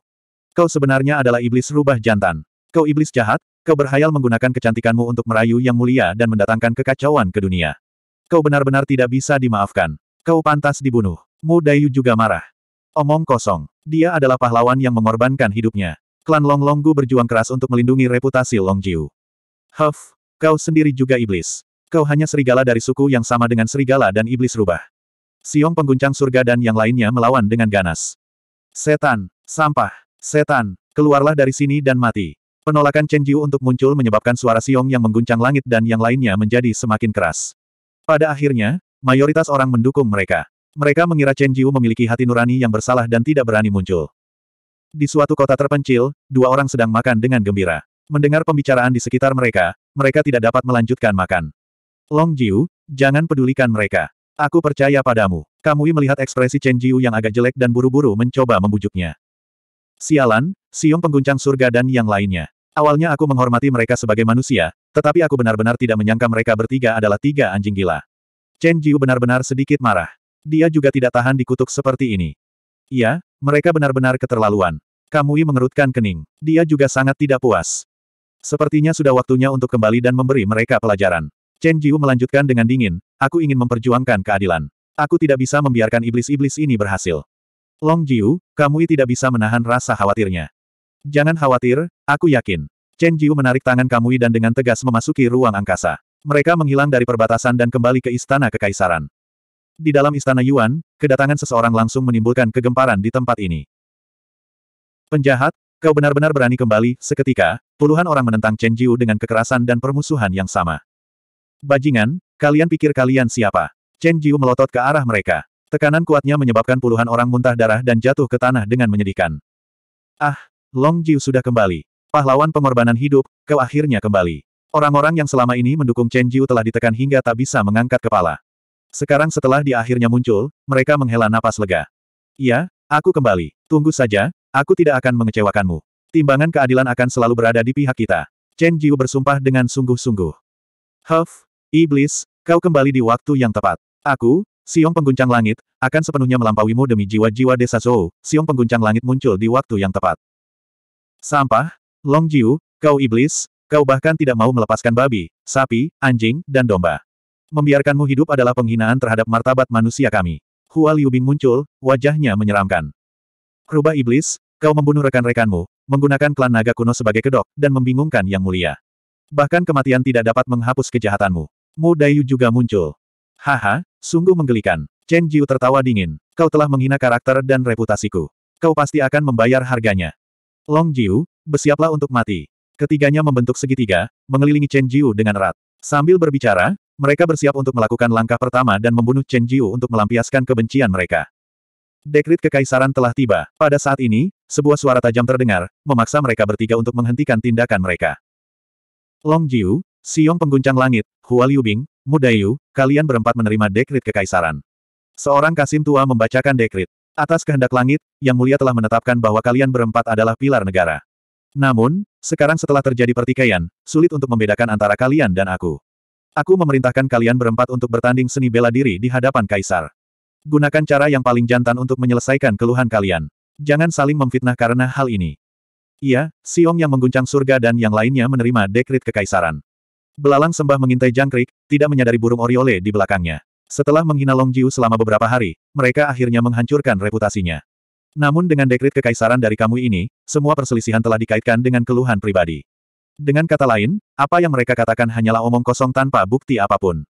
Kau sebenarnya adalah iblis rubah jantan. Kau iblis jahat, kau berhayal menggunakan kecantikanmu untuk merayu yang mulia dan mendatangkan kekacauan ke dunia. Kau benar-benar tidak bisa dimaafkan. Kau pantas dibunuh. Mu Dayu juga marah. Omong kosong. Dia adalah pahlawan yang mengorbankan hidupnya. Klan Long Longgu berjuang keras untuk melindungi reputasi Long Jiu. Huff, kau sendiri juga iblis. Kau hanya serigala dari suku yang sama dengan serigala dan iblis rubah. Siong pengguncang surga dan yang lainnya melawan dengan ganas. Setan, sampah, setan, keluarlah dari sini dan mati. Penolakan Chen Jiu untuk muncul menyebabkan suara Siong yang mengguncang langit dan yang lainnya menjadi semakin keras. Pada akhirnya, Mayoritas orang mendukung mereka. Mereka mengira Chen Jiu memiliki hati nurani yang bersalah dan tidak berani muncul. Di suatu kota terpencil, dua orang sedang makan dengan gembira. Mendengar pembicaraan di sekitar mereka, mereka tidak dapat melanjutkan makan. Long Jiu, jangan pedulikan mereka. Aku percaya padamu. Kamui melihat ekspresi Chen Jiu yang agak jelek dan buru-buru mencoba membujuknya. Sialan, Siung pengguncang surga dan yang lainnya. Awalnya aku menghormati mereka sebagai manusia, tetapi aku benar-benar tidak menyangka mereka bertiga adalah tiga anjing gila. Chen Jiu benar-benar sedikit marah. Dia juga tidak tahan dikutuk seperti ini. Iya, mereka benar-benar keterlaluan. Kamui mengerutkan kening. Dia juga sangat tidak puas. Sepertinya sudah waktunya untuk kembali dan memberi mereka pelajaran. Chen Jiu melanjutkan dengan dingin, aku ingin memperjuangkan keadilan. Aku tidak bisa membiarkan iblis-iblis ini berhasil. Long Jiu, Kamui tidak bisa menahan rasa khawatirnya. Jangan khawatir, aku yakin. Chen Jiu menarik tangan Kamui dan dengan tegas memasuki ruang angkasa. Mereka menghilang dari perbatasan dan kembali ke istana kekaisaran. Di dalam istana Yuan, kedatangan seseorang langsung menimbulkan kegemparan di tempat ini. Penjahat, kau benar-benar berani kembali, seketika, puluhan orang menentang Chen Jiu dengan kekerasan dan permusuhan yang sama. Bajingan, kalian pikir kalian siapa? Chen Jiu melotot ke arah mereka. Tekanan kuatnya menyebabkan puluhan orang muntah darah dan jatuh ke tanah dengan menyedihkan. Ah, Long Jiu sudah kembali. Pahlawan pengorbanan hidup, kau akhirnya kembali. Orang-orang yang selama ini mendukung Chen Jiu telah ditekan hingga tak bisa mengangkat kepala. Sekarang setelah dia akhirnya muncul, mereka menghela napas lega. Iya, aku kembali. Tunggu saja, aku tidak akan mengecewakanmu. Timbangan keadilan akan selalu berada di pihak kita. Chen Jiu bersumpah dengan sungguh-sungguh. Huff, Iblis, kau kembali di waktu yang tepat. Aku, Siung Pengguncang Langit, akan sepenuhnya melampauimu demi jiwa-jiwa desa Zhou. Siong Pengguncang Langit muncul di waktu yang tepat. Sampah, Long Jiu, kau iblis, Kau bahkan tidak mau melepaskan babi, sapi, anjing, dan domba. Membiarkanmu hidup adalah penghinaan terhadap martabat manusia kami. Hua Liubing muncul, wajahnya menyeramkan. Rubah iblis, kau membunuh rekan-rekanmu, menggunakan klan naga kuno sebagai kedok, dan membingungkan yang mulia. Bahkan kematian tidak dapat menghapus kejahatanmu. Mu Dayu juga muncul. Haha, sungguh menggelikan. Chen Jiu tertawa dingin. Kau telah menghina karakter dan reputasiku. Kau pasti akan membayar harganya. Long Jiu, bersiaplah untuk mati. Ketiganya membentuk segitiga, mengelilingi Chen Jiu dengan erat. Sambil berbicara, mereka bersiap untuk melakukan langkah pertama dan membunuh Chen Jiu untuk melampiaskan kebencian mereka. Dekrit kekaisaran telah tiba. Pada saat ini, sebuah suara tajam terdengar, memaksa mereka bertiga untuk menghentikan tindakan mereka. Long Jiu, Siong pengguncang langit, Hua Liubing, Mudayu, kalian berempat menerima dekrit kekaisaran. Seorang kasim tua membacakan dekrit. Atas kehendak langit, Yang Mulia telah menetapkan bahwa kalian berempat adalah pilar negara. Namun, sekarang setelah terjadi pertikaian, sulit untuk membedakan antara kalian dan aku. Aku memerintahkan kalian berempat untuk bertanding seni bela diri di hadapan kaisar. Gunakan cara yang paling jantan untuk menyelesaikan keluhan kalian. Jangan saling memfitnah karena hal ini. Iya, Siong yang mengguncang surga dan yang lainnya menerima dekrit kekaisaran. Belalang sembah mengintai jangkrik, tidak menyadari burung oriole di belakangnya. Setelah menghina Long Jiu selama beberapa hari, mereka akhirnya menghancurkan reputasinya. Namun dengan dekrit kekaisaran dari kamu ini, semua perselisihan telah dikaitkan dengan keluhan pribadi. Dengan kata lain, apa yang mereka katakan hanyalah omong kosong tanpa bukti apapun.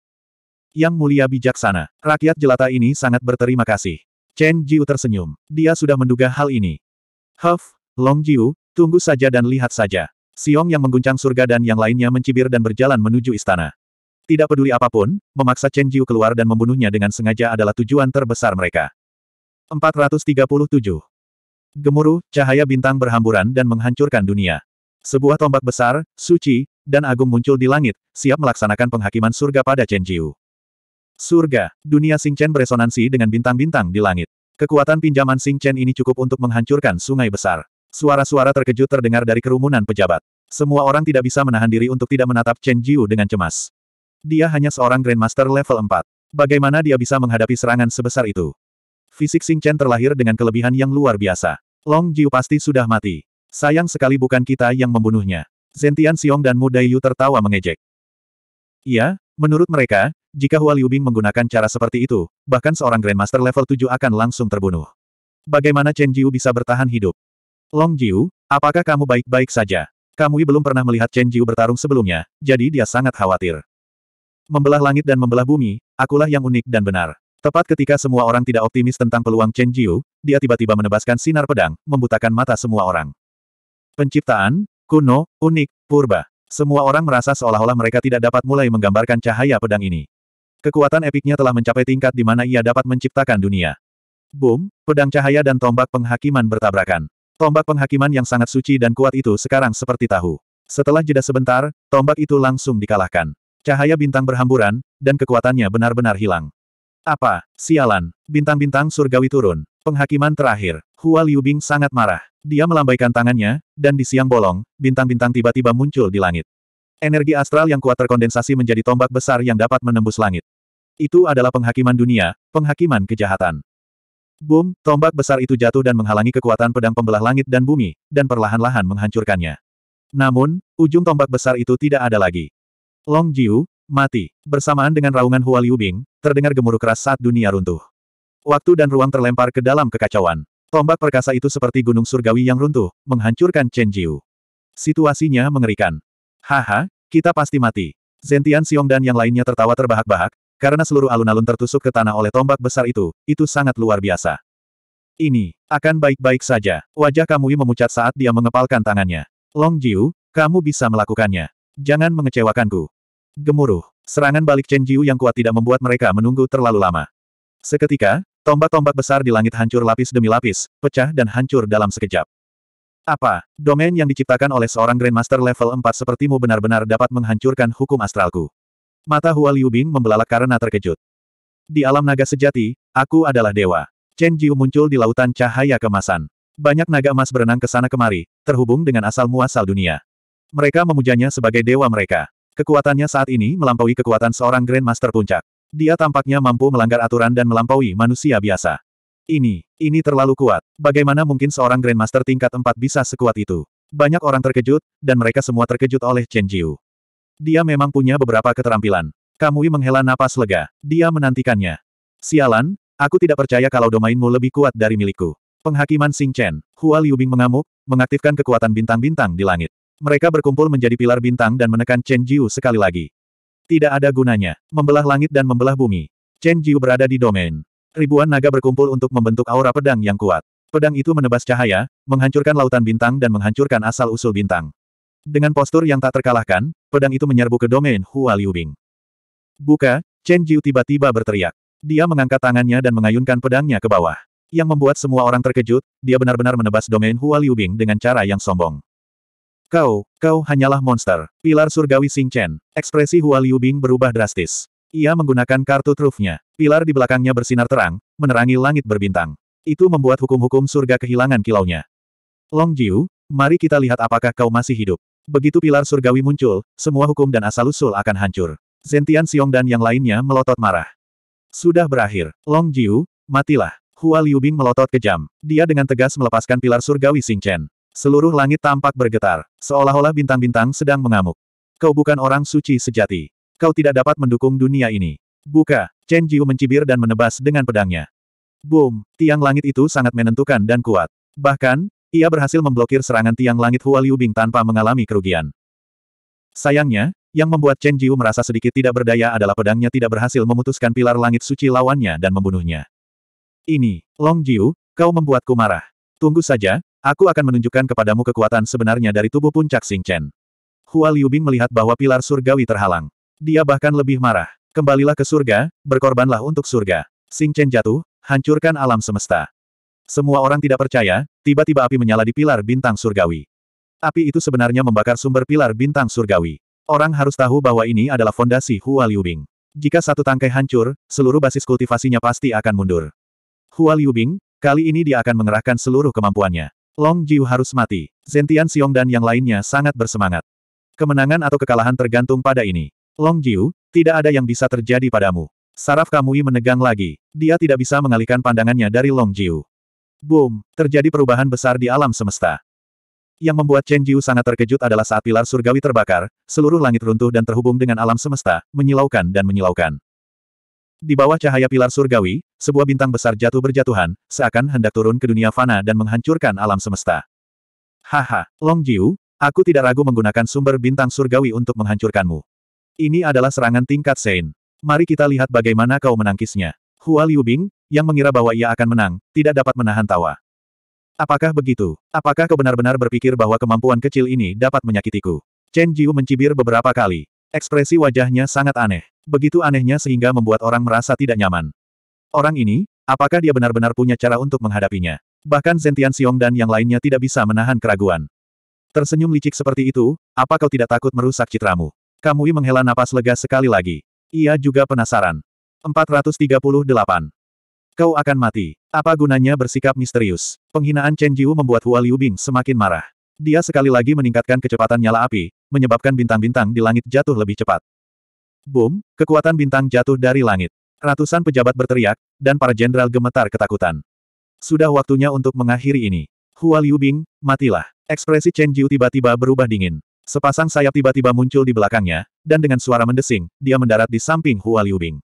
Yang mulia bijaksana, rakyat jelata ini sangat berterima kasih. Chen Jiu tersenyum. Dia sudah menduga hal ini. Huff, Long Jiu, tunggu saja dan lihat saja. Siong yang mengguncang surga dan yang lainnya mencibir dan berjalan menuju istana. Tidak peduli apapun, memaksa Chen Jiu keluar dan membunuhnya dengan sengaja adalah tujuan terbesar mereka. 437. Gemuruh, cahaya bintang berhamburan dan menghancurkan dunia. Sebuah tombak besar, suci, dan agung muncul di langit, siap melaksanakan penghakiman surga pada Chen Jiu. Surga, dunia Xing Chen beresonansi dengan bintang-bintang di langit. Kekuatan pinjaman Xing Chen ini cukup untuk menghancurkan sungai besar. Suara-suara terkejut terdengar dari kerumunan pejabat. Semua orang tidak bisa menahan diri untuk tidak menatap Chen Jiu dengan cemas. Dia hanya seorang Grandmaster level 4. Bagaimana dia bisa menghadapi serangan sebesar itu? Fisik Xing Chen terlahir dengan kelebihan yang luar biasa. Long Jiu pasti sudah mati. Sayang sekali bukan kita yang membunuhnya. Zentian Xiong dan Mu Daiyu tertawa mengejek. Iya, menurut mereka, jika Hua Liubing menggunakan cara seperti itu, bahkan seorang Grandmaster level 7 akan langsung terbunuh. Bagaimana Chen Jiu bisa bertahan hidup? Long Jiu, apakah kamu baik-baik saja? Kamu belum pernah melihat Chen Jiu bertarung sebelumnya, jadi dia sangat khawatir. Membelah langit dan membelah bumi, akulah yang unik dan benar. Tepat ketika semua orang tidak optimis tentang peluang Chen Jiu, dia tiba-tiba menebaskan sinar pedang, membutakan mata semua orang. Penciptaan, kuno, unik, purba. Semua orang merasa seolah-olah mereka tidak dapat mulai menggambarkan cahaya pedang ini. Kekuatan epiknya telah mencapai tingkat di mana ia dapat menciptakan dunia. Boom, pedang cahaya dan tombak penghakiman bertabrakan. Tombak penghakiman yang sangat suci dan kuat itu sekarang seperti tahu. Setelah jeda sebentar, tombak itu langsung dikalahkan. Cahaya bintang berhamburan, dan kekuatannya benar-benar hilang. Apa? Sialan. Bintang-bintang surgawi turun. Penghakiman terakhir. Hua Liubing sangat marah. Dia melambaikan tangannya, dan di siang bolong, bintang-bintang tiba-tiba muncul di langit. Energi astral yang kuat terkondensasi menjadi tombak besar yang dapat menembus langit. Itu adalah penghakiman dunia, penghakiman kejahatan. Boom, tombak besar itu jatuh dan menghalangi kekuatan pedang pembelah langit dan bumi, dan perlahan-lahan menghancurkannya. Namun, ujung tombak besar itu tidak ada lagi. Long Jiu, Mati. Bersamaan dengan raungan Hua Liu Bing, terdengar gemuruh keras saat dunia runtuh. Waktu dan ruang terlempar ke dalam kekacauan. Tombak perkasa itu seperti gunung surgawi yang runtuh, menghancurkan Chen Jiu. Situasinya mengerikan. Haha, kita pasti mati. Zentian Xiong dan yang lainnya tertawa terbahak-bahak, karena seluruh alun-alun tertusuk ke tanah oleh tombak besar itu, itu sangat luar biasa. Ini, akan baik-baik saja. Wajah Kamui memucat saat dia mengepalkan tangannya. Long Jiu, kamu bisa melakukannya. Jangan mengecewakanku. Gemuruh. Serangan balik Chen Jiu yang kuat tidak membuat mereka menunggu terlalu lama. Seketika, tombak-tombak besar di langit hancur lapis demi lapis, pecah dan hancur dalam sekejap. Apa, domain yang diciptakan oleh seorang Grandmaster level 4 sepertimu benar-benar dapat menghancurkan hukum astralku? Mata Hua Liu Bing membelalak karena terkejut. Di alam naga sejati, aku adalah dewa. Chen Jiu muncul di lautan cahaya kemasan. Banyak naga emas berenang ke sana kemari, terhubung dengan asal-muasal dunia. Mereka memujanya sebagai dewa mereka. Kekuatannya saat ini melampaui kekuatan seorang Grandmaster Puncak. Dia tampaknya mampu melanggar aturan dan melampaui manusia biasa. Ini, ini terlalu kuat. Bagaimana mungkin seorang Grandmaster tingkat 4 bisa sekuat itu? Banyak orang terkejut, dan mereka semua terkejut oleh Chen Jiu. Dia memang punya beberapa keterampilan. Kamui menghela napas lega. Dia menantikannya. Sialan, aku tidak percaya kalau domainmu lebih kuat dari milikku. Penghakiman Sing Chen, Hua Liubing mengamuk, mengaktifkan kekuatan bintang-bintang di langit. Mereka berkumpul menjadi pilar bintang dan menekan Chen Jiu sekali lagi. Tidak ada gunanya. Membelah langit dan membelah bumi. Chen Jiu berada di domain. Ribuan naga berkumpul untuk membentuk aura pedang yang kuat. Pedang itu menebas cahaya, menghancurkan lautan bintang dan menghancurkan asal-usul bintang. Dengan postur yang tak terkalahkan, pedang itu menyerbu ke domain Hua Liubing. Buka, Chen Jiu tiba-tiba berteriak. Dia mengangkat tangannya dan mengayunkan pedangnya ke bawah. Yang membuat semua orang terkejut, dia benar-benar menebas domain Hua Liubing dengan cara yang sombong. Kau, kau hanyalah monster. Pilar surgawi Sing Chen. Ekspresi Hua Liu Bing berubah drastis. Ia menggunakan kartu trufnya. Pilar di belakangnya bersinar terang, menerangi langit berbintang. Itu membuat hukum-hukum surga kehilangan kilaunya. Long Jiu, mari kita lihat apakah kau masih hidup. Begitu pilar surgawi muncul, semua hukum dan asal-usul akan hancur. Zentian Xiong dan yang lainnya melotot marah. Sudah berakhir. Long Jiu, matilah. Hua Liu Bing melotot kejam. Dia dengan tegas melepaskan pilar surgawi Sing Chen. Seluruh langit tampak bergetar, seolah-olah bintang-bintang sedang mengamuk. Kau bukan orang suci sejati. Kau tidak dapat mendukung dunia ini. Buka, Chen Jiu mencibir dan menebas dengan pedangnya. Boom, tiang langit itu sangat menentukan dan kuat. Bahkan, ia berhasil memblokir serangan tiang langit Hua Liu Bing tanpa mengalami kerugian. Sayangnya, yang membuat Chen Jiu merasa sedikit tidak berdaya adalah pedangnya tidak berhasil memutuskan pilar langit suci lawannya dan membunuhnya. Ini, Long Jiu, kau membuatku marah. Tunggu saja, Aku akan menunjukkan kepadamu kekuatan sebenarnya dari tubuh puncak Xing Chen. Hua Liubing melihat bahwa pilar surgawi terhalang. Dia bahkan lebih marah. Kembalilah ke surga, berkorbanlah untuk surga. Xing Chen jatuh, hancurkan alam semesta. Semua orang tidak percaya, tiba-tiba api menyala di pilar bintang surgawi. Api itu sebenarnya membakar sumber pilar bintang surgawi. Orang harus tahu bahwa ini adalah fondasi Hua Liubing. Jika satu tangkai hancur, seluruh basis kultivasinya pasti akan mundur. Hua Liubing, kali ini dia akan mengerahkan seluruh kemampuannya. Long Jiu harus mati. Zentian Xiong dan yang lainnya sangat bersemangat. Kemenangan atau kekalahan tergantung pada ini. Long Jiu, tidak ada yang bisa terjadi padamu. Saraf Kamui menegang lagi. Dia tidak bisa mengalihkan pandangannya dari Long Jiu. Boom, terjadi perubahan besar di alam semesta. Yang membuat Chen Jiu sangat terkejut adalah saat pilar surgawi terbakar, seluruh langit runtuh dan terhubung dengan alam semesta, menyilaukan dan menyilaukan. Di bawah cahaya pilar surgawi, sebuah bintang besar jatuh berjatuhan, seakan hendak turun ke dunia fana dan menghancurkan alam semesta. Haha, Long Jiu, aku tidak ragu menggunakan sumber bintang surgawi untuk menghancurkanmu. Ini adalah serangan tingkat Sein. Mari kita lihat bagaimana kau menangkisnya. Hua Liubing, yang mengira bahwa ia akan menang, tidak dapat menahan tawa. Apakah begitu? Apakah kau benar-benar berpikir bahwa kemampuan kecil ini dapat menyakitiku? Chen Jiu mencibir beberapa kali. Ekspresi wajahnya sangat aneh. Begitu anehnya sehingga membuat orang merasa tidak nyaman. Orang ini, apakah dia benar-benar punya cara untuk menghadapinya? Bahkan Zentian Xiong dan yang lainnya tidak bisa menahan keraguan. Tersenyum licik seperti itu, apa kau tidak takut merusak citramu? Kamui menghela napas lega sekali lagi. Ia juga penasaran. 438. Kau akan mati. Apa gunanya bersikap misterius? Penghinaan Chen Jiu membuat Hua Liu Bing semakin marah. Dia sekali lagi meningkatkan kecepatan nyala api, menyebabkan bintang-bintang di langit jatuh lebih cepat. Boom, kekuatan bintang jatuh dari langit. Ratusan pejabat berteriak, dan para jenderal gemetar ketakutan. Sudah waktunya untuk mengakhiri ini. Hua Liu Bing, matilah. Ekspresi Chen Jiu tiba-tiba berubah dingin. Sepasang sayap tiba-tiba muncul di belakangnya, dan dengan suara mendesing, dia mendarat di samping Hua Liu Bing.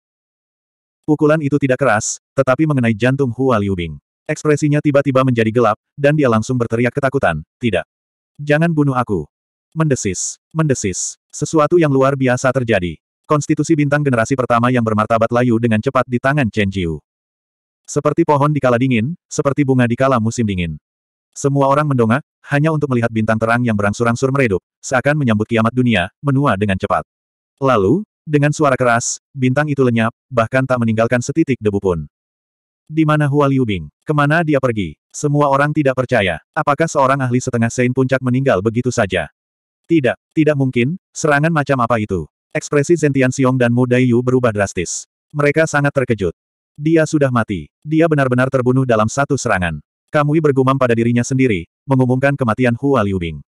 Pukulan itu tidak keras, tetapi mengenai jantung Hua Liu Bing. Ekspresinya tiba-tiba menjadi gelap, dan dia langsung berteriak ketakutan, tidak. Jangan bunuh aku. Mendesis. Mendesis. Sesuatu yang luar biasa terjadi. Konstitusi bintang generasi pertama yang bermartabat layu dengan cepat di tangan Chen Jiu. Seperti pohon di kala dingin, seperti bunga di kala musim dingin. Semua orang mendongak, hanya untuk melihat bintang terang yang berangsur-angsur meredup, seakan menyambut kiamat dunia, menua dengan cepat. Lalu, dengan suara keras, bintang itu lenyap, bahkan tak meninggalkan setitik debu pun. Di mana Hua Liu Bing? Kemana dia pergi? Semua orang tidak percaya. Apakah seorang ahli setengah Sein Puncak meninggal begitu saja? Tidak, tidak mungkin, serangan macam apa itu? Ekspresi Zentian Xiong dan Mu Daiyu berubah drastis. Mereka sangat terkejut. Dia sudah mati. Dia benar-benar terbunuh dalam satu serangan. Kamui bergumam pada dirinya sendiri, mengumumkan kematian Hua Liubing.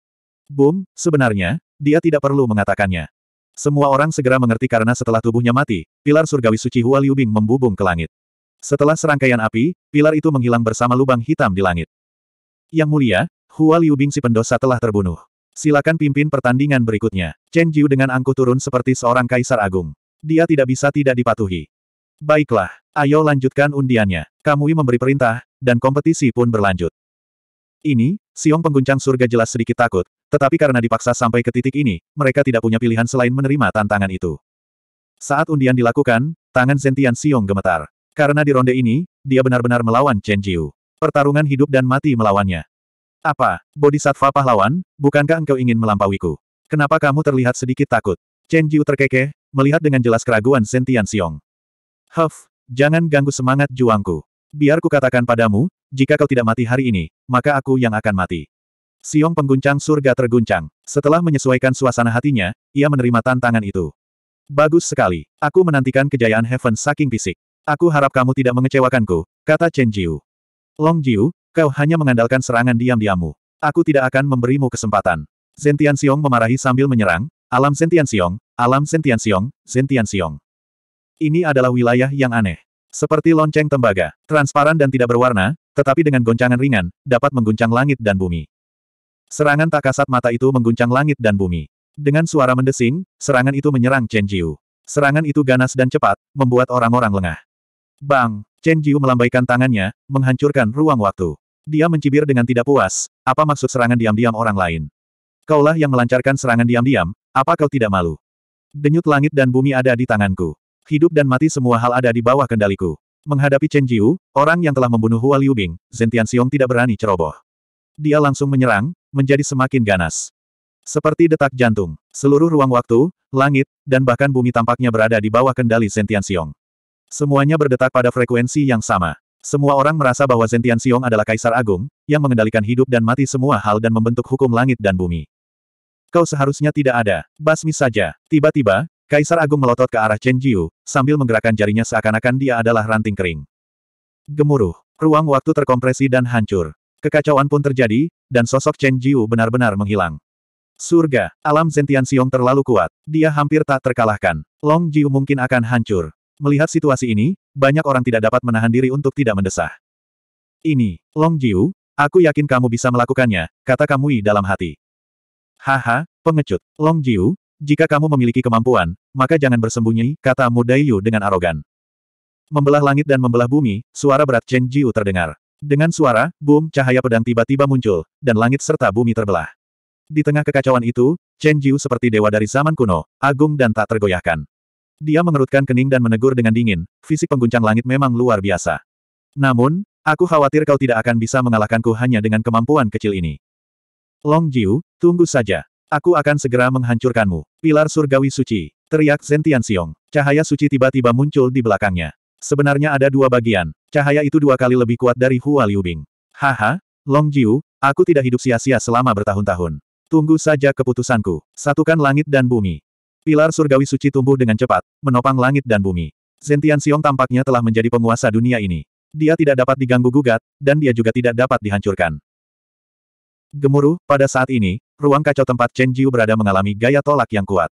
Boom, sebenarnya, dia tidak perlu mengatakannya. Semua orang segera mengerti karena setelah tubuhnya mati, pilar surgawi suci Hua Liubing membubung ke langit. Setelah serangkaian api, pilar itu menghilang bersama lubang hitam di langit. Yang mulia, Hua Liubing si pendosa telah terbunuh. Silakan pimpin pertandingan berikutnya. Chen Jiu dengan angkuh turun seperti seorang kaisar agung. Dia tidak bisa tidak dipatuhi. Baiklah, ayo lanjutkan undiannya. Kamui memberi perintah, dan kompetisi pun berlanjut. Ini, Siong pengguncang surga jelas sedikit takut, tetapi karena dipaksa sampai ke titik ini, mereka tidak punya pilihan selain menerima tantangan itu. Saat undian dilakukan, tangan Zentian Siong gemetar. Karena di ronde ini, dia benar-benar melawan Chen Jiu. Pertarungan hidup dan mati melawannya. Apa, Bodhisattva pahlawan, bukankah engkau ingin melampauiku? Kenapa kamu terlihat sedikit takut? Chen Jiu terkekeh, melihat dengan jelas keraguan Sentian Xiong. Huff, jangan ganggu semangat juangku. Biar katakan padamu, jika kau tidak mati hari ini, maka aku yang akan mati. Siong pengguncang surga terguncang. Setelah menyesuaikan suasana hatinya, ia menerima tantangan itu. Bagus sekali. Aku menantikan kejayaan Heaven saking fisik. Aku harap kamu tidak mengecewakanku, kata Chen Jiu. Long Jiu, Kau hanya mengandalkan serangan diam-diammu. Aku tidak akan memberimu kesempatan. Zentian Xiong memarahi sambil menyerang, Alam Zentian Xiong, Alam Zentian Xiong, Zentian Xiong. Ini adalah wilayah yang aneh. Seperti lonceng tembaga, transparan dan tidak berwarna, tetapi dengan goncangan ringan, dapat mengguncang langit dan bumi. Serangan tak kasat mata itu mengguncang langit dan bumi. Dengan suara mendesing, serangan itu menyerang Chen Jiu. Serangan itu ganas dan cepat, membuat orang-orang lengah. Bang! Chen Jiu melambaikan tangannya, menghancurkan ruang waktu. Dia mencibir dengan tidak puas, apa maksud serangan diam-diam orang lain? Kaulah yang melancarkan serangan diam-diam, apa kau tidak malu? Denyut langit dan bumi ada di tanganku. Hidup dan mati semua hal ada di bawah kendaliku. Menghadapi Chen Jiu, orang yang telah membunuh Hua Liu Bing, Zhen Xiong tidak berani ceroboh. Dia langsung menyerang, menjadi semakin ganas. Seperti detak jantung, seluruh ruang waktu, langit, dan bahkan bumi tampaknya berada di bawah kendali Zhen Xiong. Semuanya berdetak pada frekuensi yang sama. Semua orang merasa bahwa Zentian Xiong adalah kaisar agung, yang mengendalikan hidup dan mati semua hal dan membentuk hukum langit dan bumi. Kau seharusnya tidak ada, basmi saja. Tiba-tiba, Kaisar Agung melotot ke arah Chen Jiu, sambil menggerakkan jarinya seakan-akan dia adalah ranting kering. Gemuruh, ruang waktu terkompresi dan hancur. Kekacauan pun terjadi, dan sosok Chen Jiu benar-benar menghilang. Surga, alam Zentian Xiong terlalu kuat. Dia hampir tak terkalahkan. Long Jiu mungkin akan hancur. Melihat situasi ini, banyak orang tidak dapat menahan diri untuk tidak mendesah. Ini, Long Jiu, aku yakin kamu bisa melakukannya, kata Kamui dalam hati. Haha, pengecut, Long Jiu, jika kamu memiliki kemampuan, maka jangan bersembunyi, kata Mudayu dengan arogan. Membelah langit dan membelah bumi, suara berat Chen Jiu terdengar. Dengan suara, boom, cahaya pedang tiba-tiba muncul, dan langit serta bumi terbelah. Di tengah kekacauan itu, Chen Jiu seperti dewa dari zaman kuno, agung dan tak tergoyahkan. Dia mengerutkan kening dan menegur dengan dingin, fisik pengguncang langit memang luar biasa. Namun, aku khawatir kau tidak akan bisa mengalahkanku hanya dengan kemampuan kecil ini. Long Jiu, tunggu saja. Aku akan segera menghancurkanmu. Pilar surgawi suci, teriak zentian xiong Cahaya suci tiba-tiba muncul di belakangnya. Sebenarnya ada dua bagian, cahaya itu dua kali lebih kuat dari Hua Liubing. Haha, Long Jiu, aku tidak hidup sia-sia selama bertahun-tahun. Tunggu saja keputusanku. Satukan langit dan bumi. Pilar surgawi suci tumbuh dengan cepat, menopang langit dan bumi. Zentian Xiong tampaknya telah menjadi penguasa dunia ini. Dia tidak dapat diganggu-gugat, dan dia juga tidak dapat dihancurkan. Gemuruh, pada saat ini, ruang kacau tempat Chen Jiu berada mengalami gaya tolak yang kuat.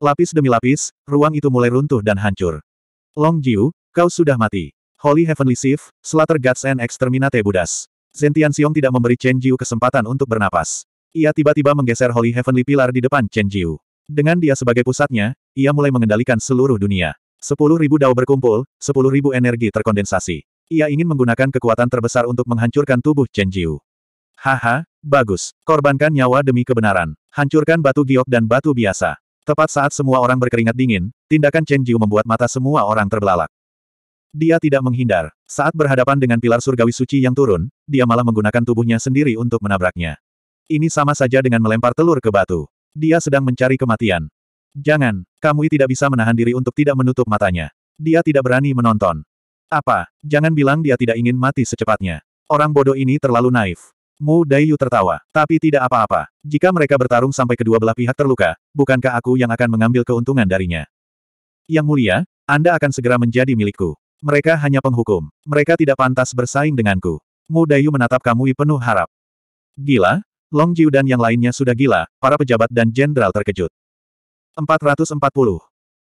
Lapis demi lapis, ruang itu mulai runtuh dan hancur. Long Jiu, kau sudah mati. Holy Heavenly Sif, Slater Gods and Exterminate budas. Zentian Xiong tidak memberi Chen Jiu kesempatan untuk bernapas. Ia tiba-tiba menggeser Holy Heavenly Pilar di depan Chen Jiu. Dengan dia sebagai pusatnya, ia mulai mengendalikan seluruh dunia. Sepuluh ribu dao berkumpul, sepuluh ribu energi terkondensasi. Ia ingin menggunakan kekuatan terbesar untuk menghancurkan tubuh Chen Jiu. Haha, bagus. Korbankan nyawa demi kebenaran. Hancurkan batu giok dan batu biasa. Tepat saat semua orang berkeringat dingin, tindakan Chen Jiu membuat mata semua orang terbelalak. Dia tidak menghindar. Saat berhadapan dengan pilar surgawi suci yang turun, dia malah menggunakan tubuhnya sendiri untuk menabraknya. Ini sama saja dengan melempar telur ke batu. Dia sedang mencari kematian. Jangan, kamu tidak bisa menahan diri untuk tidak menutup matanya. Dia tidak berani menonton. Apa? Jangan bilang dia tidak ingin mati secepatnya. Orang bodoh ini terlalu naif. Mu Dayu tertawa, tapi tidak apa-apa. Jika mereka bertarung sampai kedua belah pihak terluka, bukankah aku yang akan mengambil keuntungan darinya? Yang mulia, Anda akan segera menjadi milikku. Mereka hanya penghukum. Mereka tidak pantas bersaing denganku. Mu Dayu menatap Kamui penuh harap. Gila, Long Jiu dan yang lainnya sudah gila, para pejabat dan jenderal terkejut. 440.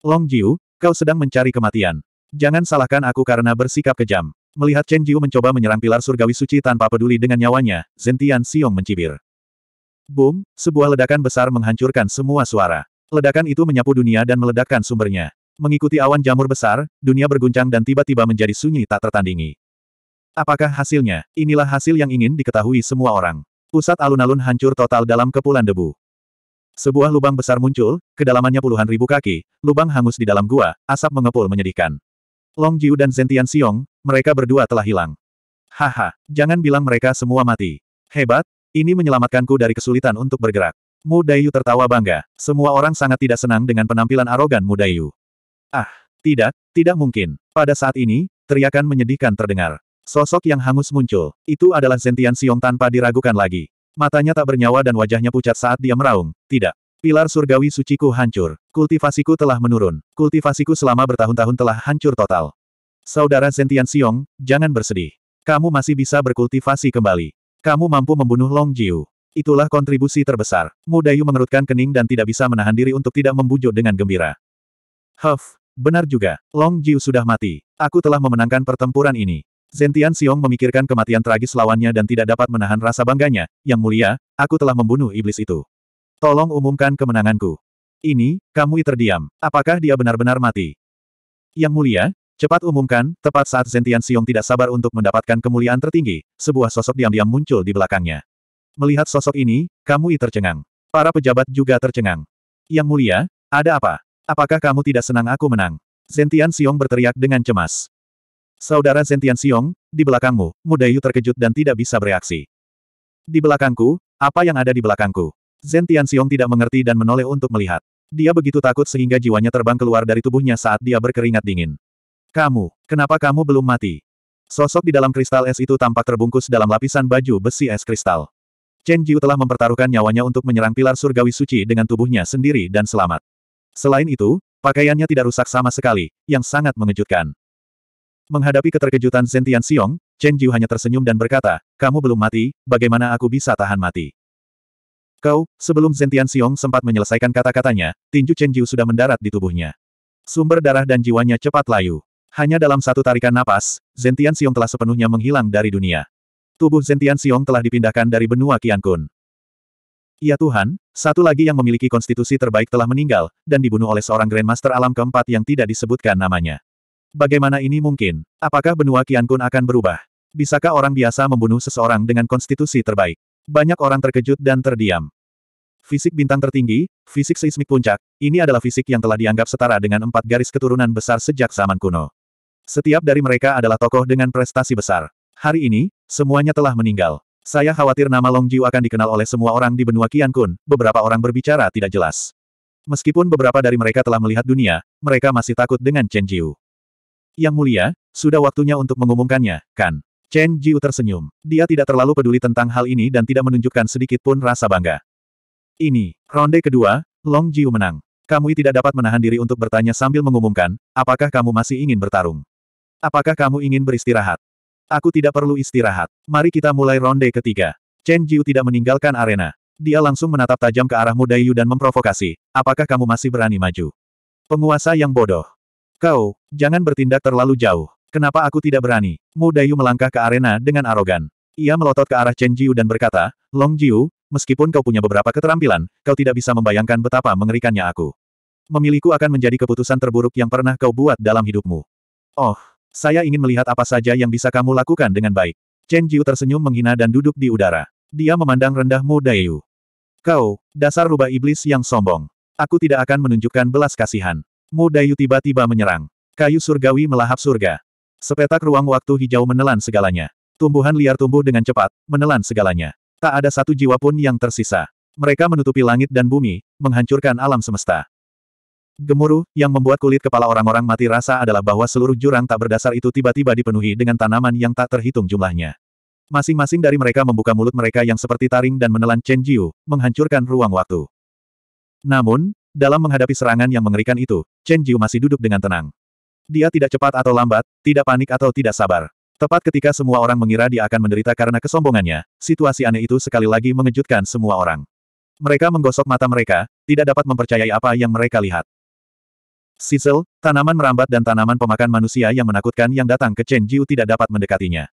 Long Jiu, kau sedang mencari kematian. Jangan salahkan aku karena bersikap kejam. Melihat Chen Jiu mencoba menyerang pilar surgawi suci tanpa peduli dengan nyawanya, Zentian Xiong mencibir. Boom, sebuah ledakan besar menghancurkan semua suara. Ledakan itu menyapu dunia dan meledakkan sumbernya. Mengikuti awan jamur besar, dunia berguncang dan tiba-tiba menjadi sunyi tak tertandingi. Apakah hasilnya? Inilah hasil yang ingin diketahui semua orang. Pusat alun-alun hancur total dalam kepulan debu. Sebuah lubang besar muncul, kedalamannya puluhan ribu kaki, lubang hangus di dalam gua, asap mengepul menyedihkan. Long Jiu dan Zentian Xiong, mereka berdua telah hilang. Haha, jangan bilang mereka semua mati. Hebat, ini menyelamatkanku dari kesulitan untuk bergerak. Mu Daiyu tertawa bangga. Semua orang sangat tidak senang dengan penampilan arogan Mu Daiyu. Ah, tidak, tidak mungkin. Pada saat ini, teriakan menyedihkan terdengar. Sosok yang hangus muncul. Itu adalah Zentian Siung tanpa diragukan lagi. Matanya tak bernyawa dan wajahnya pucat saat dia meraung. Tidak. Pilar surgawi suciku hancur. Kultivasiku telah menurun. Kultivasiku selama bertahun-tahun telah hancur total. Saudara Zentian Siung, jangan bersedih. Kamu masih bisa berkultivasi kembali. Kamu mampu membunuh Long Jiu. Itulah kontribusi terbesar. Mudayu mengerutkan kening dan tidak bisa menahan diri untuk tidak membujuk dengan gembira. Huff, benar juga. Long Jiu sudah mati. Aku telah memenangkan pertempuran ini. Zentian Xiong memikirkan kematian tragis lawannya dan tidak dapat menahan rasa bangganya, Yang mulia, aku telah membunuh iblis itu. Tolong umumkan kemenanganku. Ini, Kamui terdiam. Apakah dia benar-benar mati? Yang mulia, cepat umumkan, tepat saat Zentian Xiong tidak sabar untuk mendapatkan kemuliaan tertinggi, sebuah sosok diam-diam muncul di belakangnya. Melihat sosok ini, Kamui tercengang. Para pejabat juga tercengang. Yang mulia, ada apa? Apakah kamu tidak senang aku menang? Zentian Xiong berteriak dengan cemas. Saudara Zentian Xiong, di belakangmu, muda terkejut dan tidak bisa bereaksi. Di belakangku, apa yang ada di belakangku? Zentian Xiong tidak mengerti dan menoleh untuk melihat. Dia begitu takut sehingga jiwanya terbang keluar dari tubuhnya saat dia berkeringat dingin. Kamu, kenapa kamu belum mati? Sosok di dalam kristal es itu tampak terbungkus dalam lapisan baju besi es kristal. Chen Jiu telah mempertaruhkan nyawanya untuk menyerang pilar surgawi suci dengan tubuhnya sendiri dan selamat. Selain itu, pakaiannya tidak rusak sama sekali, yang sangat mengejutkan. Menghadapi keterkejutan Zentian Siong, Chen Jiu hanya tersenyum dan berkata, kamu belum mati, bagaimana aku bisa tahan mati? Kau, sebelum Zentian Siong sempat menyelesaikan kata-katanya, tinju Chen Jiu sudah mendarat di tubuhnya. Sumber darah dan jiwanya cepat layu. Hanya dalam satu tarikan napas, Zentian Siong telah sepenuhnya menghilang dari dunia. Tubuh Zentian Siong telah dipindahkan dari benua Kun. Ya Tuhan, satu lagi yang memiliki konstitusi terbaik telah meninggal, dan dibunuh oleh seorang Grandmaster alam keempat yang tidak disebutkan namanya. Bagaimana ini mungkin? Apakah benua Kian Kun akan berubah? Bisakah orang biasa membunuh seseorang dengan konstitusi terbaik? Banyak orang terkejut dan terdiam. Fisik bintang tertinggi, fisik seismik puncak, ini adalah fisik yang telah dianggap setara dengan empat garis keturunan besar sejak zaman kuno. Setiap dari mereka adalah tokoh dengan prestasi besar. Hari ini, semuanya telah meninggal. Saya khawatir nama Long Jiu akan dikenal oleh semua orang di benua Kian Kun. beberapa orang berbicara tidak jelas. Meskipun beberapa dari mereka telah melihat dunia, mereka masih takut dengan Chen Jiu. Yang mulia, sudah waktunya untuk mengumumkannya, kan? Chen Jiu tersenyum. Dia tidak terlalu peduli tentang hal ini dan tidak menunjukkan sedikit pun rasa bangga. Ini, ronde kedua, Long Jiu menang. Kamu tidak dapat menahan diri untuk bertanya sambil mengumumkan, apakah kamu masih ingin bertarung? Apakah kamu ingin beristirahat? Aku tidak perlu istirahat. Mari kita mulai ronde ketiga. Chen Jiu tidak meninggalkan arena. Dia langsung menatap tajam ke arah Mudayu dan memprovokasi, apakah kamu masih berani maju? Penguasa yang bodoh. Kau, jangan bertindak terlalu jauh. Kenapa aku tidak berani? Mu Dayu melangkah ke arena dengan arogan. Ia melotot ke arah Chen Jiu dan berkata, Long Jiu, meskipun kau punya beberapa keterampilan, kau tidak bisa membayangkan betapa mengerikannya aku. Memilihku akan menjadi keputusan terburuk yang pernah kau buat dalam hidupmu. Oh, saya ingin melihat apa saja yang bisa kamu lakukan dengan baik. Chen Jiu tersenyum menghina dan duduk di udara. Dia memandang rendah Mu Dayu. Kau, dasar rubah iblis yang sombong. Aku tidak akan menunjukkan belas kasihan. Mu Dayu tiba-tiba menyerang. Kayu surgawi melahap surga. Sepetak ruang waktu hijau menelan segalanya. Tumbuhan liar tumbuh dengan cepat, menelan segalanya. Tak ada satu jiwa pun yang tersisa. Mereka menutupi langit dan bumi, menghancurkan alam semesta. Gemuruh, yang membuat kulit kepala orang-orang mati rasa adalah bahwa seluruh jurang tak berdasar itu tiba-tiba dipenuhi dengan tanaman yang tak terhitung jumlahnya. Masing-masing dari mereka membuka mulut mereka yang seperti taring dan menelan Chen Jiu, menghancurkan ruang waktu. Namun, dalam menghadapi serangan yang mengerikan itu, Chen Jiu masih duduk dengan tenang. Dia tidak cepat atau lambat, tidak panik atau tidak sabar. Tepat ketika semua orang mengira dia akan menderita karena kesombongannya, situasi aneh itu sekali lagi mengejutkan semua orang. Mereka menggosok mata mereka, tidak dapat mempercayai apa yang mereka lihat. Sisel, tanaman merambat dan tanaman pemakan manusia yang menakutkan yang datang ke Chen Jiu tidak dapat mendekatinya.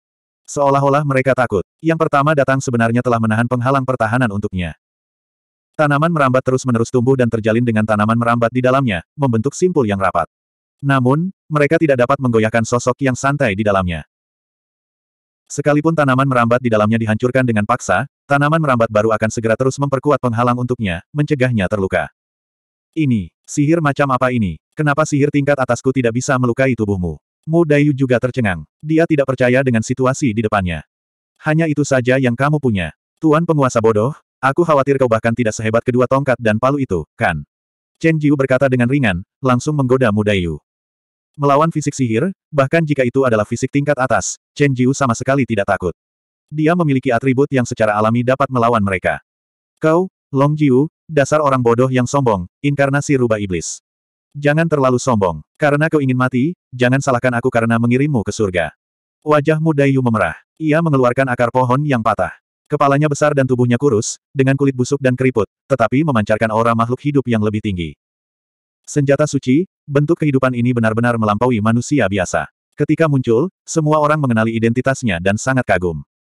Seolah-olah mereka takut. Yang pertama datang sebenarnya telah menahan penghalang pertahanan untuknya. Tanaman merambat terus-menerus tumbuh dan terjalin dengan tanaman merambat di dalamnya, membentuk simpul yang rapat. Namun, mereka tidak dapat menggoyahkan sosok yang santai di dalamnya. Sekalipun tanaman merambat di dalamnya dihancurkan dengan paksa, tanaman merambat baru akan segera terus memperkuat penghalang untuknya, mencegahnya terluka. Ini, sihir macam apa ini? Kenapa sihir tingkat atasku tidak bisa melukai tubuhmu? Mu Dayu juga tercengang. Dia tidak percaya dengan situasi di depannya. Hanya itu saja yang kamu punya. Tuan penguasa bodoh, Aku khawatir kau bahkan tidak sehebat kedua tongkat dan palu itu, kan? Chen Jiu berkata dengan ringan, langsung menggoda muda Yu. Melawan fisik sihir, bahkan jika itu adalah fisik tingkat atas, Chen Jiu sama sekali tidak takut. Dia memiliki atribut yang secara alami dapat melawan mereka. Kau, Long Jiu, dasar orang bodoh yang sombong, inkarnasi rubah iblis. Jangan terlalu sombong. Karena kau ingin mati, jangan salahkan aku karena mengirimmu ke surga. Wajah muda Yu memerah. Ia mengeluarkan akar pohon yang patah. Kepalanya besar dan tubuhnya kurus, dengan kulit busuk dan keriput, tetapi memancarkan aura makhluk hidup yang lebih tinggi. Senjata suci, bentuk kehidupan ini benar-benar melampaui manusia biasa. Ketika muncul, semua orang mengenali identitasnya dan sangat kagum.